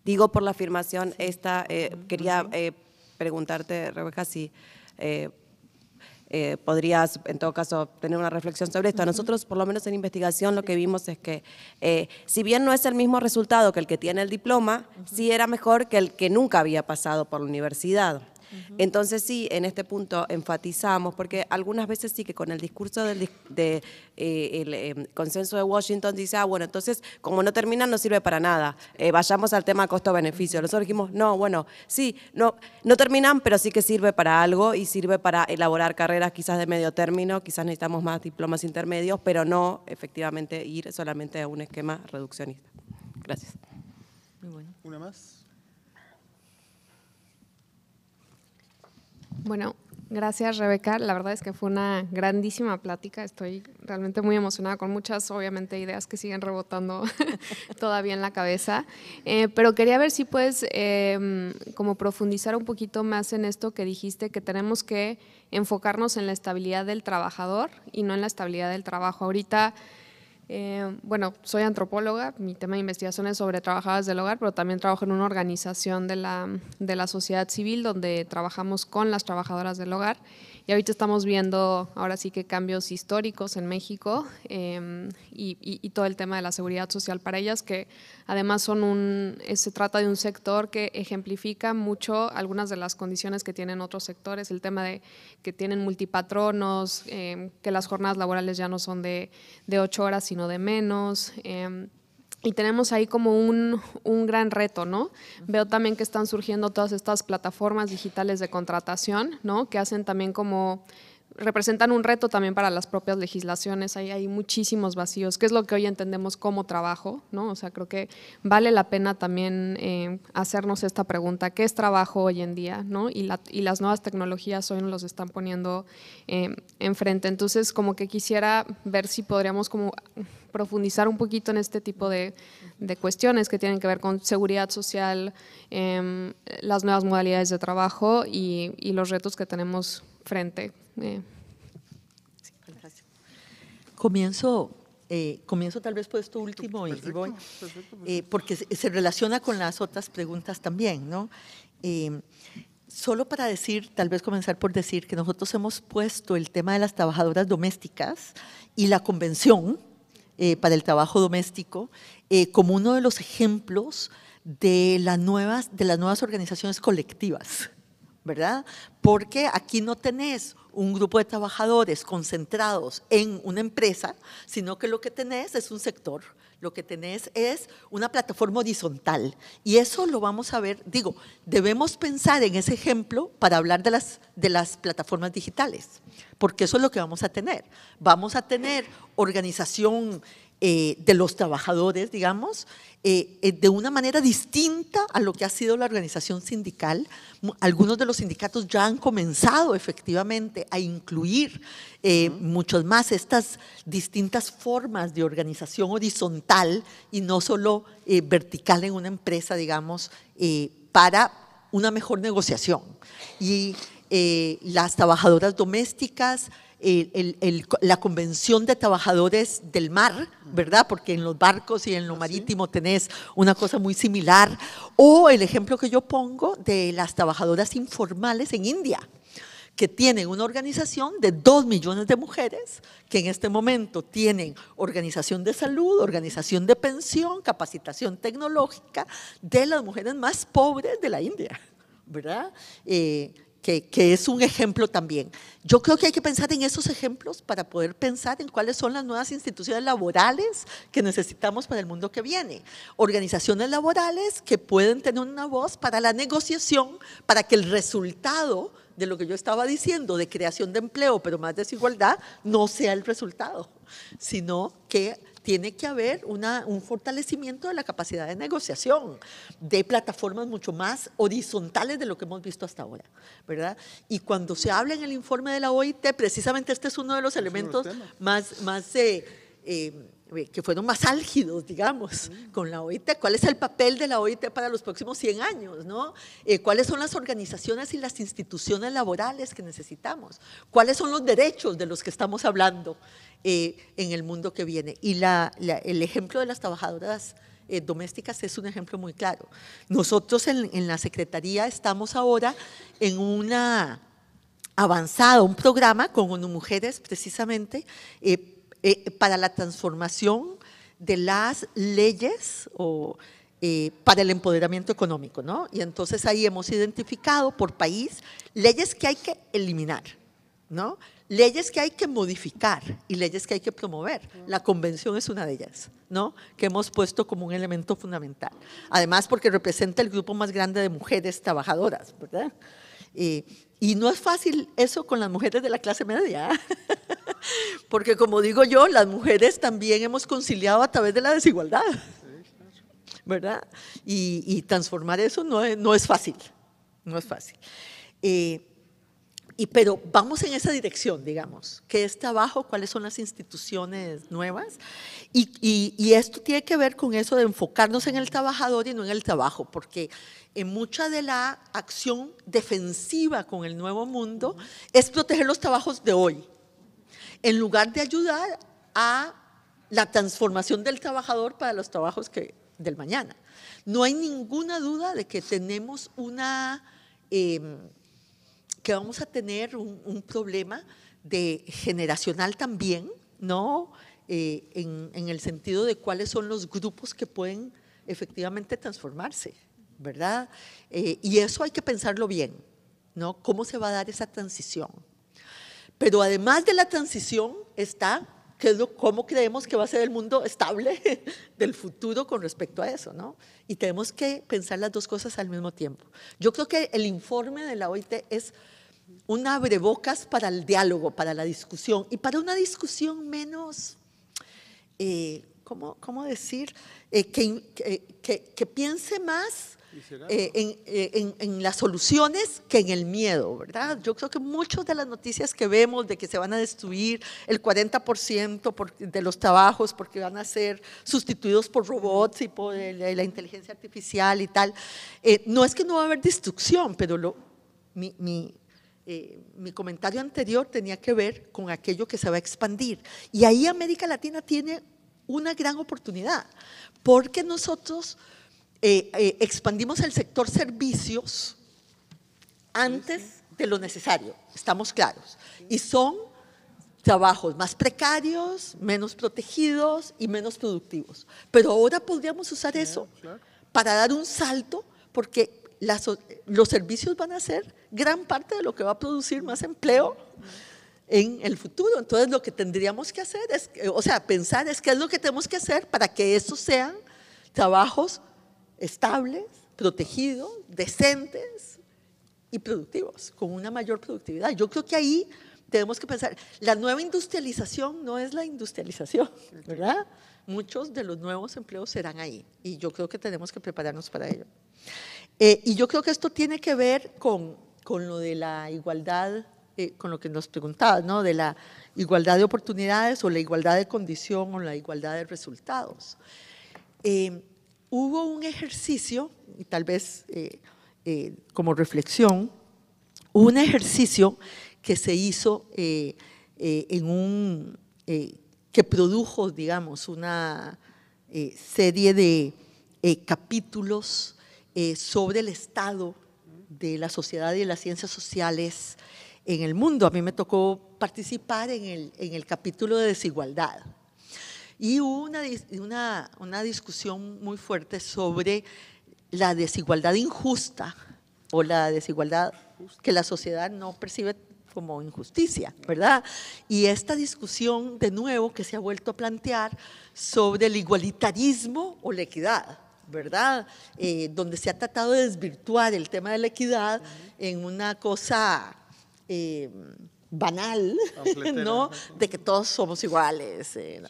Digo por la afirmación, esta, eh, quería eh, preguntarte, Rebeca, si... Eh, podrías en todo caso tener una reflexión sobre esto. Nosotros, por lo menos en investigación, lo que vimos es que si bien no es el mismo resultado que el que tiene el diploma, sí era mejor que el que nunca había pasado por la universidad. Entonces sí, en este punto enfatizamos, porque algunas veces sí que con el discurso del de, eh, el, em, consenso de Washington dice, ah, bueno, entonces como no terminan no sirve para nada, eh, vayamos al tema costo-beneficio. Nosotros dijimos, no, bueno, sí, no, no terminan, pero sí que sirve para algo y sirve para elaborar carreras quizás de medio término, quizás necesitamos más diplomas intermedios, pero no efectivamente ir solamente a un esquema reduccionista. Gracias. ¿Una más? Bueno, gracias Rebeca. La verdad es que fue una grandísima plática. Estoy realmente muy emocionada con muchas, obviamente, ideas que siguen rebotando todavía en la cabeza. Eh, pero quería ver si puedes em, como profundizar un poquito más en esto que dijiste, que tenemos que enfocarnos en la estabilidad del trabajador y no en la estabilidad del trabajo. Ahorita eh, bueno, soy antropóloga, mi tema de investigación es sobre trabajadoras del hogar, pero también trabajo en una organización de la sociedad civil donde trabajamos con las trabajadoras del hogar y ahorita estamos viendo ahora sí que cambios históricos en México em, y, todo el tema de la seguridad social para ellas, que además son un, eh, se trata de un sector que ejemplifica mucho algunas de las condiciones que tienen otros sectores, el tema de que tienen multipatronos, em, que las jornadas laborales ya no son de, ocho horas, sino de menos. Em, y tenemos ahí como un, gran reto, ¿no? Veo también que están surgiendo todas estas plataformas digitales de contratación, ¿no? Que hacen también como representan un reto también para las propias legislaciones, ahí hay muchísimos vacíos, ¿Qué es lo que hoy entendemos como trabajo, ¿no? O sea, creo que vale la pena también eh, hacernos esta pregunta, ¿qué es trabajo hoy en día? ¿no? Y, las nuevas tecnologías hoy nos los están poniendo eh, enfrente. Entonces, como que quisiera ver si podríamos como profundizar un poquito en este tipo de, cuestiones que tienen que ver con seguridad social, em, las nuevas modalidades de trabajo y los retos que tenemos frente. Comienzo eh, comienzo tal vez por esto último y, eh, porque se, relaciona con las otras preguntas también, ¿no? Eh, solo para decir, tal vez comenzar por decir que nosotros hemos puesto el tema de las trabajadoras domésticas y la convención para el trabajo doméstico como uno de los ejemplos de las nuevas, de las nuevas organizaciones colectivas ¿verdad? Porque aquí no tenés un grupo de trabajadores concentrados en una empresa, sino que lo que tenés es un sector, lo que tenés es una plataforma horizontal. Y eso lo vamos a ver, digo, debemos pensar en ese ejemplo para hablar de las, de las plataformas digitales, porque eso es lo que vamos a tener. Vamos a tener organización eh, de los trabajadores, digamos, eh, eh, de una manera distinta a lo que ha sido la organización sindical. Algunos de los sindicatos ya han comenzado efectivamente a incluir eh, muchos más estas distintas formas de organización horizontal y no solo vertical en una empresa, digamos, para una mejor negociación. Y las trabajadoras domésticas, la Convención de Trabajadores del Mar, ¿verdad? Porque en los barcos y en lo marítimo tenés una cosa muy similar. O el ejemplo que yo pongo de las trabajadoras informales en India que tienen una organización de dos millones de mujeres que en este momento tienen organización de salud, organización de pensión, capacitación tecnológica de las mujeres más pobres de la India, ¿verdad? Eh, que, es un ejemplo también. Yo creo que hay que pensar en esos ejemplos para poder pensar en cuáles son las nuevas instituciones laborales que necesitamos para el mundo que viene. Organizaciones laborales que pueden tener una voz para la negociación, para que el resultado de lo que yo estaba diciendo, de creación de empleo, pero más desigualdad, no sea el resultado, sino que tiene que haber un fortalecimiento de la capacidad de negociación, de plataformas mucho más horizontales de lo que hemos visto hasta ahora, ¿verdad? Y cuando se habla en el informe de la OIT, precisamente este es uno de los este elementos más, más eh, eh, eh, que fueron más álgidos, digamos, mm. con la OIT. ¿Cuál es el papel de la OIT para los próximos 100 años? ¿no? Eh, ¿Cuáles son las organizaciones y las instituciones laborales que necesitamos? ¿Cuáles son los derechos de los que estamos hablando eh, en el mundo que viene? Y el ejemplo de las trabajadoras domésticas es un ejemplo muy claro. Nosotros en, la Secretaría estamos ahora en una avanzada, un programa con Mujeres precisamente, eh, para la transformación de las leyes o, eh, para el empoderamiento económico, ¿no? Y entonces ahí hemos identificado por país leyes que hay que eliminar, ¿no? Leyes que hay que modificar y leyes que hay que promover. La convención es una de ellas, ¿no? Que hemos puesto como un elemento fundamental. Además, porque representa el grupo más grande de mujeres trabajadoras, ¿verdad? Eh, y no es fácil eso con las mujeres de la clase media. Porque como digo yo, las mujeres también hemos conciliado a través de la desigualdad. ¿Verdad? Y, transformar eso no es, fácil. No es fácil. Eh, y, pero vamos en esa dirección, digamos, ¿qué es trabajo, cuáles son las instituciones nuevas. Y, y, esto tiene que ver con eso de enfocarnos en el trabajador y no en el trabajo, porque en mucha de la acción defensiva con el nuevo mundo es proteger los trabajos de hoy, en lugar de ayudar a la transformación del trabajador para los trabajos del mañana. No hay ninguna duda de que tenemos una, em, que vamos a tener un, problema de generacional también, ¿no? Eh, en, el sentido de cuáles son los grupos que pueden efectivamente transformarse, ¿verdad? Eh, y eso hay que pensarlo bien, ¿no? ¿Cómo se va a dar esa transición? Pero además de la transición está cómo creemos que va a ser el mundo estable del futuro con respecto a eso, ¿no? Y tenemos que pensar las dos cosas al mismo tiempo. Yo creo que el informe de la OIT es un abrebocas para el diálogo, para la discusión y para una discusión menos, eh, ¿cómo, decir? Eh, que piense más eh, eh, en, las soluciones que en el miedo, ¿verdad? Yo creo que muchas de las noticias que vemos de que se van a destruir el 40% por, de los trabajos porque van a ser sustituidos por robots y por la, inteligencia artificial y tal, eh, no es que no va a haber destrucción, pero lo, mi, mi comentario anterior tenía que ver con aquello que se va a expandir. Y ahí América Latina tiene una gran oportunidad, porque nosotros eh, eh, expandimos el sector servicios antes de lo necesario, estamos claros. Y son trabajos más precarios, menos protegidos y menos productivos. Pero ahora podríamos usar eso para dar un salto, porque los servicios van a ser gran parte de lo que va a producir más empleo en el futuro. Entonces lo que tendríamos que hacer es, eh, o sea, pensar es qué es lo que tenemos que hacer para que esos sean trabajos estables, protegidos, decentes y productivos, con una mayor productividad. Yo creo que ahí tenemos que pensar, la nueva industrialización no es la industrialización, ¿verdad? Muchos de los nuevos empleos serán ahí y yo creo que tenemos que prepararnos para ello. Eh, y yo creo que esto tiene que ver con, con lo de la igualdad, eh, con lo que nos preguntabas, ¿no? De la igualdad de oportunidades o la igualdad de condición o la igualdad de resultados. Eh, hubo un ejercicio, y tal vez eh, eh, como reflexión, un ejercicio que se hizo eh, en un, que produjo, digamos, una serie de capítulos sobre el estado de la sociedad y de las ciencias sociales en el mundo. A mí me tocó participar en en el capítulo de desigualdad. Y hubo una, una, discusión muy fuerte sobre la desigualdad injusta o la desigualdad que la sociedad no percibe como injusticia, ¿verdad? Y esta discusión de nuevo que se ha vuelto a plantear sobre el igualitarismo o la equidad, ¿verdad? Eh, donde se ha tratado de desvirtuar el tema de la equidad en una cosa eh, banal, ¿no? De que todos somos iguales. Eh,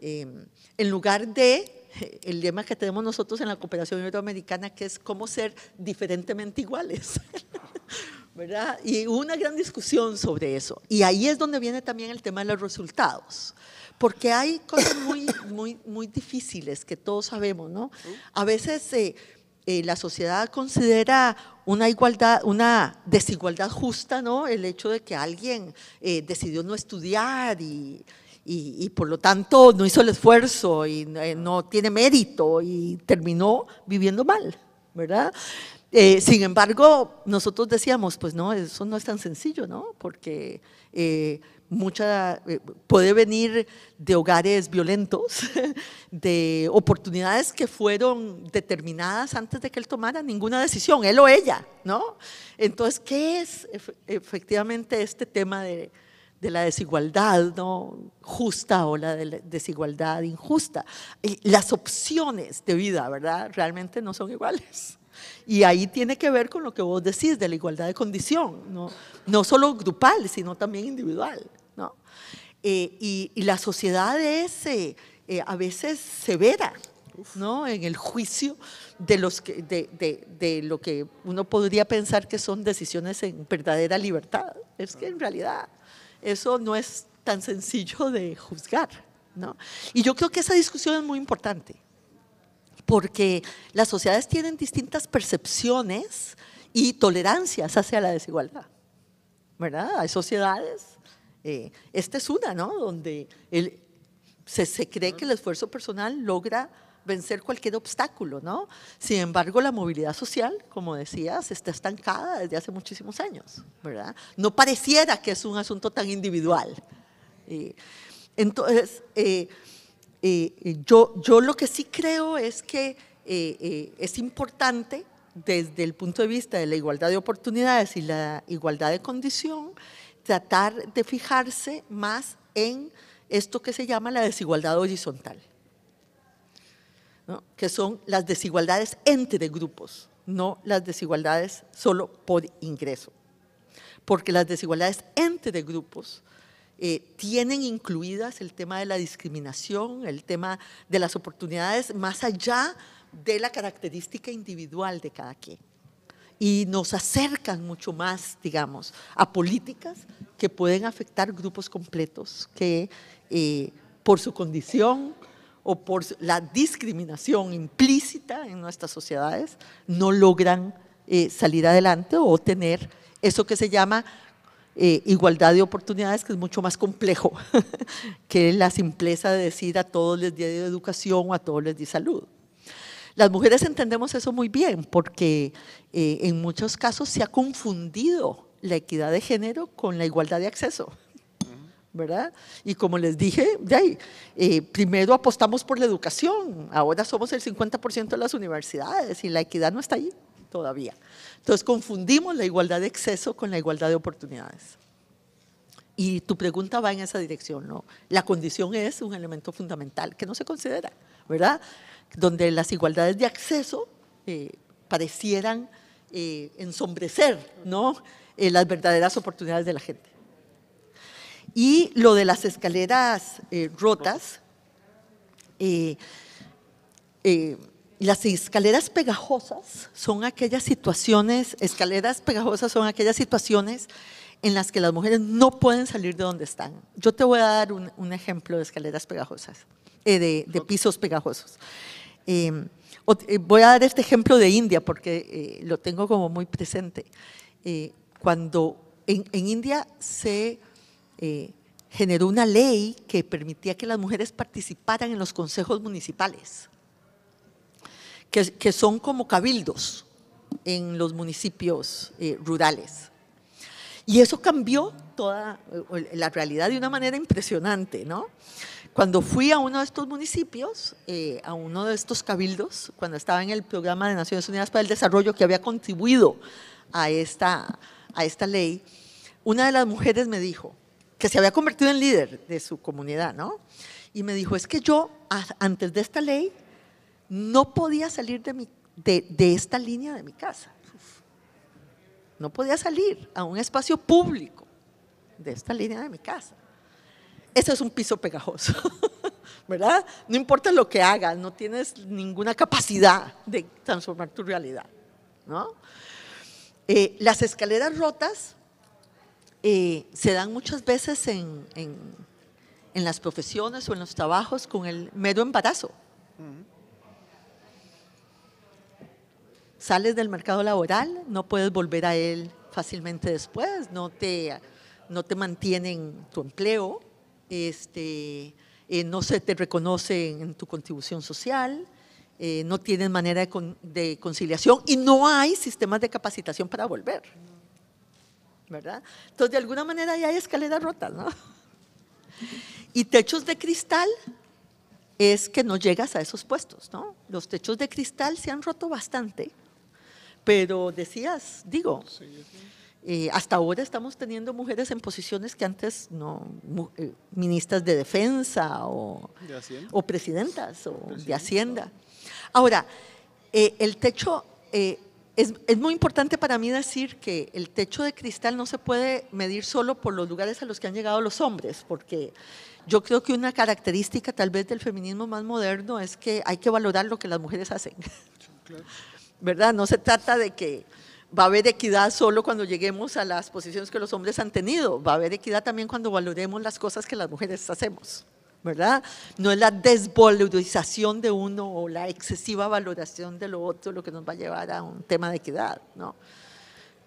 Em, en lugar de eh, el lema que tenemos nosotros en la cooperación iberoamericana, que es cómo ser diferentemente iguales. ¿Verdad? Y una gran discusión sobre eso. Y ahí es donde viene también el tema de los resultados. Porque hay cosas muy, muy, muy difíciles que todos sabemos, ¿no? A veces eh, eh, la sociedad considera una igualdad, una desigualdad justa, ¿no? El hecho de que alguien decidió no estudiar y, y, por lo tanto no hizo el esfuerzo y eh, no tiene mérito y terminó viviendo mal, ¿verdad? Eh, sin embargo, nosotros decíamos, pues no, eso no es tan sencillo, ¿no? Porque eh, puede venir de hogares violentos, de oportunidades que fueron determinadas antes de que él tomara ninguna decisión, él o ella, ¿no? Entonces, ¿qué es efectivamente este tema de, de la desigualdad ¿no? justa o la, desigualdad injusta. Y las opciones de vida, ¿verdad? Realmente no son iguales. Y ahí tiene que ver con lo que vos decís de la igualdad de condición, no, no solo grupal, sino también individual. ¿no? Eh, y, la sociedad es eh, eh, a veces severa ¿no? en el juicio de, los de, lo que uno podría pensar que son decisiones en verdadera libertad. Es que en realidad eso no es tan sencillo de juzgar. ¿no? Y yo creo que esa discusión es muy importante, porque las sociedades tienen distintas percepciones y tolerancias hacia la desigualdad. ¿Verdad? Hay sociedades, eh, esta es una, Donde se cree que el esfuerzo personal logra vencer cualquier obstáculo, ¿no? Sin embargo, la movilidad social, como decías, está estancada desde hace muchísimos años, ¿verdad? No pareciera que es un asunto tan individual. entonces, eh, eh, yo, yo lo que sí creo es que eh, es importante desde el punto de vista de la igualdad de oportunidades y la igualdad de condición, tratar de fijarse más en esto que se llama la desigualdad horizontal que son las desigualdades entre grupos, no las desigualdades solo por ingreso. Porque las desigualdades entre grupos eh, tienen incluidas el tema de la discriminación, el tema de las oportunidades, más allá de la característica individual de cada quien. Y nos acercan mucho más, digamos, a políticas que pueden afectar grupos completos que eh, por su condición, o por la discriminación implícita en nuestras sociedades, no logran eh, salir adelante o tener eso que se llama eh, igualdad de oportunidades, que es mucho más complejo que la simpleza de decir a todos les di educación o a todos les di salud. Las mujeres entendemos eso muy bien porque eh, en muchos casos se ha confundido la equidad de género con la igualdad de acceso. ¿verdad? Y como les dije, eh, primero apostamos por la educación, ahora somos el 50% de las universidades y la equidad no está ahí todavía. Entonces confundimos la igualdad de acceso con la igualdad de oportunidades. Y tu pregunta va en esa dirección, ¿no? La condición es un elemento fundamental que no se considera, ¿verdad? Donde las igualdades de acceso eh, parecieran eh, ensombrecer, ¿no? las verdaderas oportunidades de la gente. Y lo de las escaleras eh, rotas, eh, eh, las escaleras pegajosas son aquellas situaciones, escaleras pegajosas son aquellas situaciones en las que las mujeres no pueden salir de donde están. Yo te voy a dar un, ejemplo de escaleras pegajosas, de, pisos pegajosos. voy a dar este ejemplo de India porque lo tengo como muy presente. cuando en, en India se eh, generó una ley que permitía que las mujeres participaran en los consejos municipales, que, son como cabildos en los municipios eh, rurales. Y eso cambió toda eh, la realidad de una manera impresionante, ¿no? Cuando fui a uno de estos municipios, a uno de estos cabildos, cuando estaba en el programa de Naciones Unidas para el Desarrollo que había contribuido a esta, a esta ley, una de las mujeres me dijo, que se había convertido en líder de su comunidad, ¿no? Y me dijo, es que yo, antes de esta ley, no podía salir de, mi, de, de esta línea de mi casa. No podía salir a un espacio público de esta línea de mi casa. Ese es un piso pegajoso, ¿verdad? No importa lo que hagas, no tienes ninguna capacidad de transformar tu realidad, ¿no? Eh, las escaleras rotas eh, se dan muchas veces en, en, las profesiones o en los trabajos con el mero embarazo. Sales del mercado laboral, no puedes volver a él fácilmente después, no te, no te mantienen tu empleo, este, eh, no se te reconoce en tu contribución social, eh, no tienes manera de, de, conciliación y no hay sistemas de capacitación para volver. ¿verdad? Entonces, de alguna manera ya hay escaleras rotas, ¿no? Y techos de cristal es que no llegas a esos puestos, ¿no? Los techos de cristal se han roto bastante, pero decías, digo, eh, hasta ahora estamos teniendo mujeres en posiciones que antes no, eh, ministras de defensa o, o presidentas o de Hacienda. Ahora, eh, el techo es, muy importante para mí decir que el techo de cristal no se puede medir solo por los lugares a los que han llegado los hombres, porque yo creo que una característica tal vez del feminismo más moderno es que hay que valorar lo que las mujeres hacen. No se trata de que va a haber equidad solo cuando lleguemos a las posiciones que los hombres han tenido, va a haber equidad también cuando valoremos las cosas que las mujeres hacemos. ¿verdad? No es la desvalorización de uno o la excesiva valoración de lo otro lo que nos va a llevar a un tema de equidad,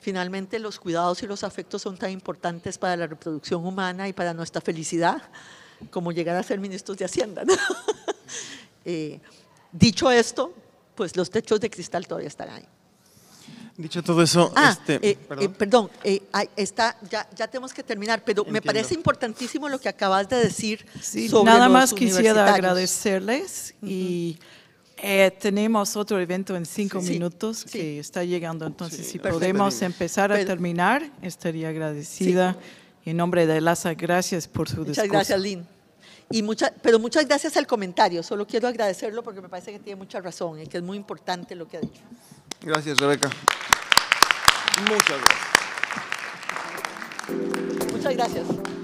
Finalmente, los cuidados y los afectos son tan importantes para la reproducción humana y para nuestra felicidad como llegar a ser ministros de Hacienda. Eh, dicho esto, pues los techos de cristal todavía están ahí. Dicho todo eso, ah, este, eh, perdón, eh, eh, ya, tenemos que terminar, pero me parece importantísimo lo que acabas de decir. nada más quisiera agradecerles y tenemos otro evento en cinco minutos que está llegando, entonces si podemos empezar a terminar, estaría agradecida. En nombre de Laza, gracias por su discurso. Muchas gracias, Lynn. pero muchas gracias al comentario, solo quiero agradecerlo porque me parece que tiene mucha razón y que es muy importante lo que ha dicho. Gracias, Rebeca. Muchas gracias. Muchas gracias.